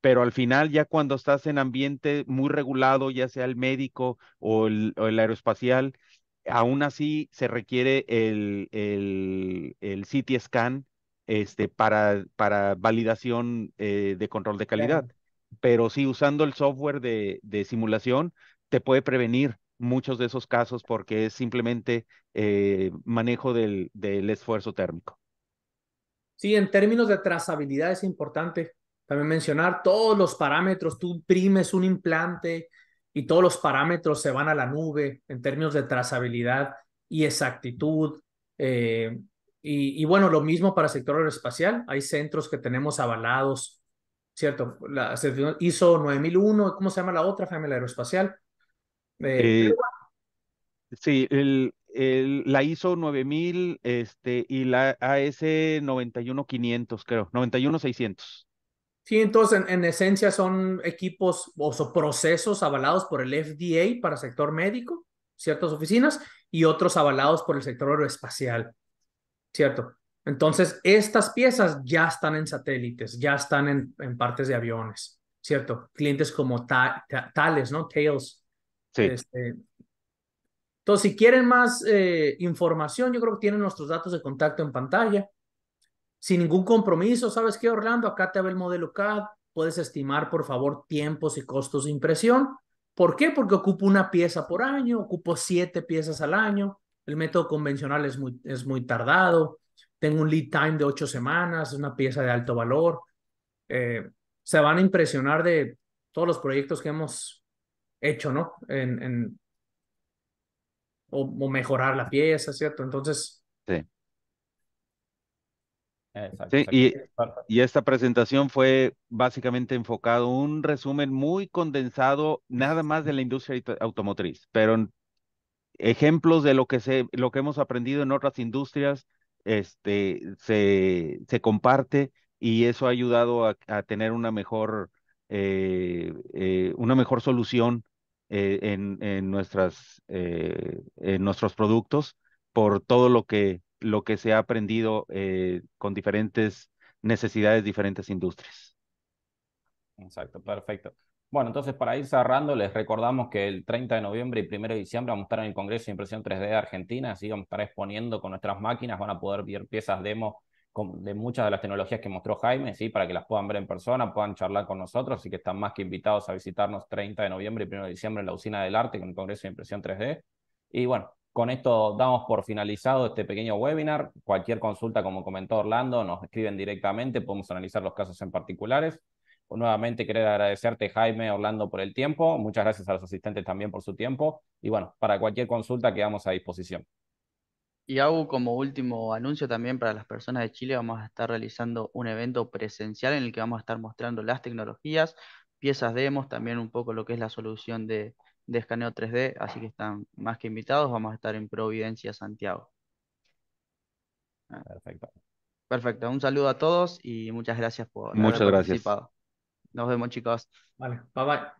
pero al final ya cuando estás en ambiente muy regulado, ya sea el médico o el, aeroespacial, aún así se requiere el, el, CT scan este, para, para validación eh, de control de calidad. Pero sí, usando el software de, simulación, te puede prevenir muchos de esos casos porque es simplemente eh, manejo del, del esfuerzo térmico. Sí, en términos de trazabilidad es importante también mencionar todos los parámetros. Tú imprimes un implante y todos los parámetros se van a la nube en términos de trazabilidad y exactitud. Eh, y, bueno, lo mismo para el sector aeroespacial. Hay centros que tenemos avalados, ¿cierto? La, ISO 9001, ¿cómo se llama la otra familia aeroespacial? Eh, eh, sí, el, la ISO 9000 este, y la AS 91500, creo, 91600. Sí, entonces en, esencia son equipos o procesos avalados por el FDA para sector médico, ciertas oficinas, y otros avalados por el sector aeroespacial, ¿cierto? Entonces, estas piezas ya están en satélites, ya están en, en partes de aviones, ¿cierto? Clientes como Tales, ¿no? Tails. Sí. Este. entonces, si quieren más eh, información, yo creo que tienen nuestros datos de contacto en pantalla sin ningún compromiso, ¿sabes qué, Orlando? Acá te ve el modelo CAD, puedes estimar, por favor, tiempos y costos de impresión. ¿Por qué? Porque ocupo una pieza por año, ocupo siete piezas al año, el método convencional es muy, es muy tardado, tengo un lead time de ocho semanas, es una pieza de alto valor. Eh, se van a impresionar de todos los proyectos que hemos hecho, ¿no? En, o, mejorar la pieza, ¿cierto? Entonces, y, esta presentación fue básicamente enfocado un resumen muy condensado, nada más de la industria automotriz, pero ejemplos de lo que se, lo que hemos aprendido en otras industrias, este, se, se comparte y eso ha ayudado a, tener una mejor, eh, eh, una mejor solución eh, en, en, nuestras, en nuestros productos por todo lo que lo que se ha aprendido eh, con diferentes necesidades, diferentes industrias. Exacto, perfecto. Bueno, entonces para ir cerrando, les recordamos que el 30 de noviembre y 1 de diciembre vamos a estar en el Congreso de Impresión 3D de Argentina, así vamos a estar exponiendo con nuestras máquinas, van a poder ver piezas demo de muchas de las tecnologías que mostró Jaime, ¿sí? para que las puedan ver en persona, puedan charlar con nosotros, así que están más que invitados a visitarnos 30 de noviembre y 1 de diciembre en la Usina del Arte con el Congreso de Impresión 3D. Y bueno, con esto damos por finalizado este pequeño webinar. Cualquier consulta, como comentó Orlando, nos escriben directamente, podemos analizar los casos en particulares. Nuevamente querer agradecerte, Jaime, Orlando, por el tiempo. Muchas gracias a los asistentes también por su tiempo. Y bueno, para cualquier consulta quedamos a disposición. Y hago como último anuncio también para las personas de Chile, vamos a estar realizando un evento presencial en el que vamos a estar mostrando las tecnologías, piezas demos, también un poco lo que es la solución de, de escaneo 3D, así que están más que invitados, vamos a estar en Providencia, Santiago. Perfecto. Perfecto, un saludo a todos y muchas gracias por muchas gracias. Nos vemos chicos. Vale, bye bye.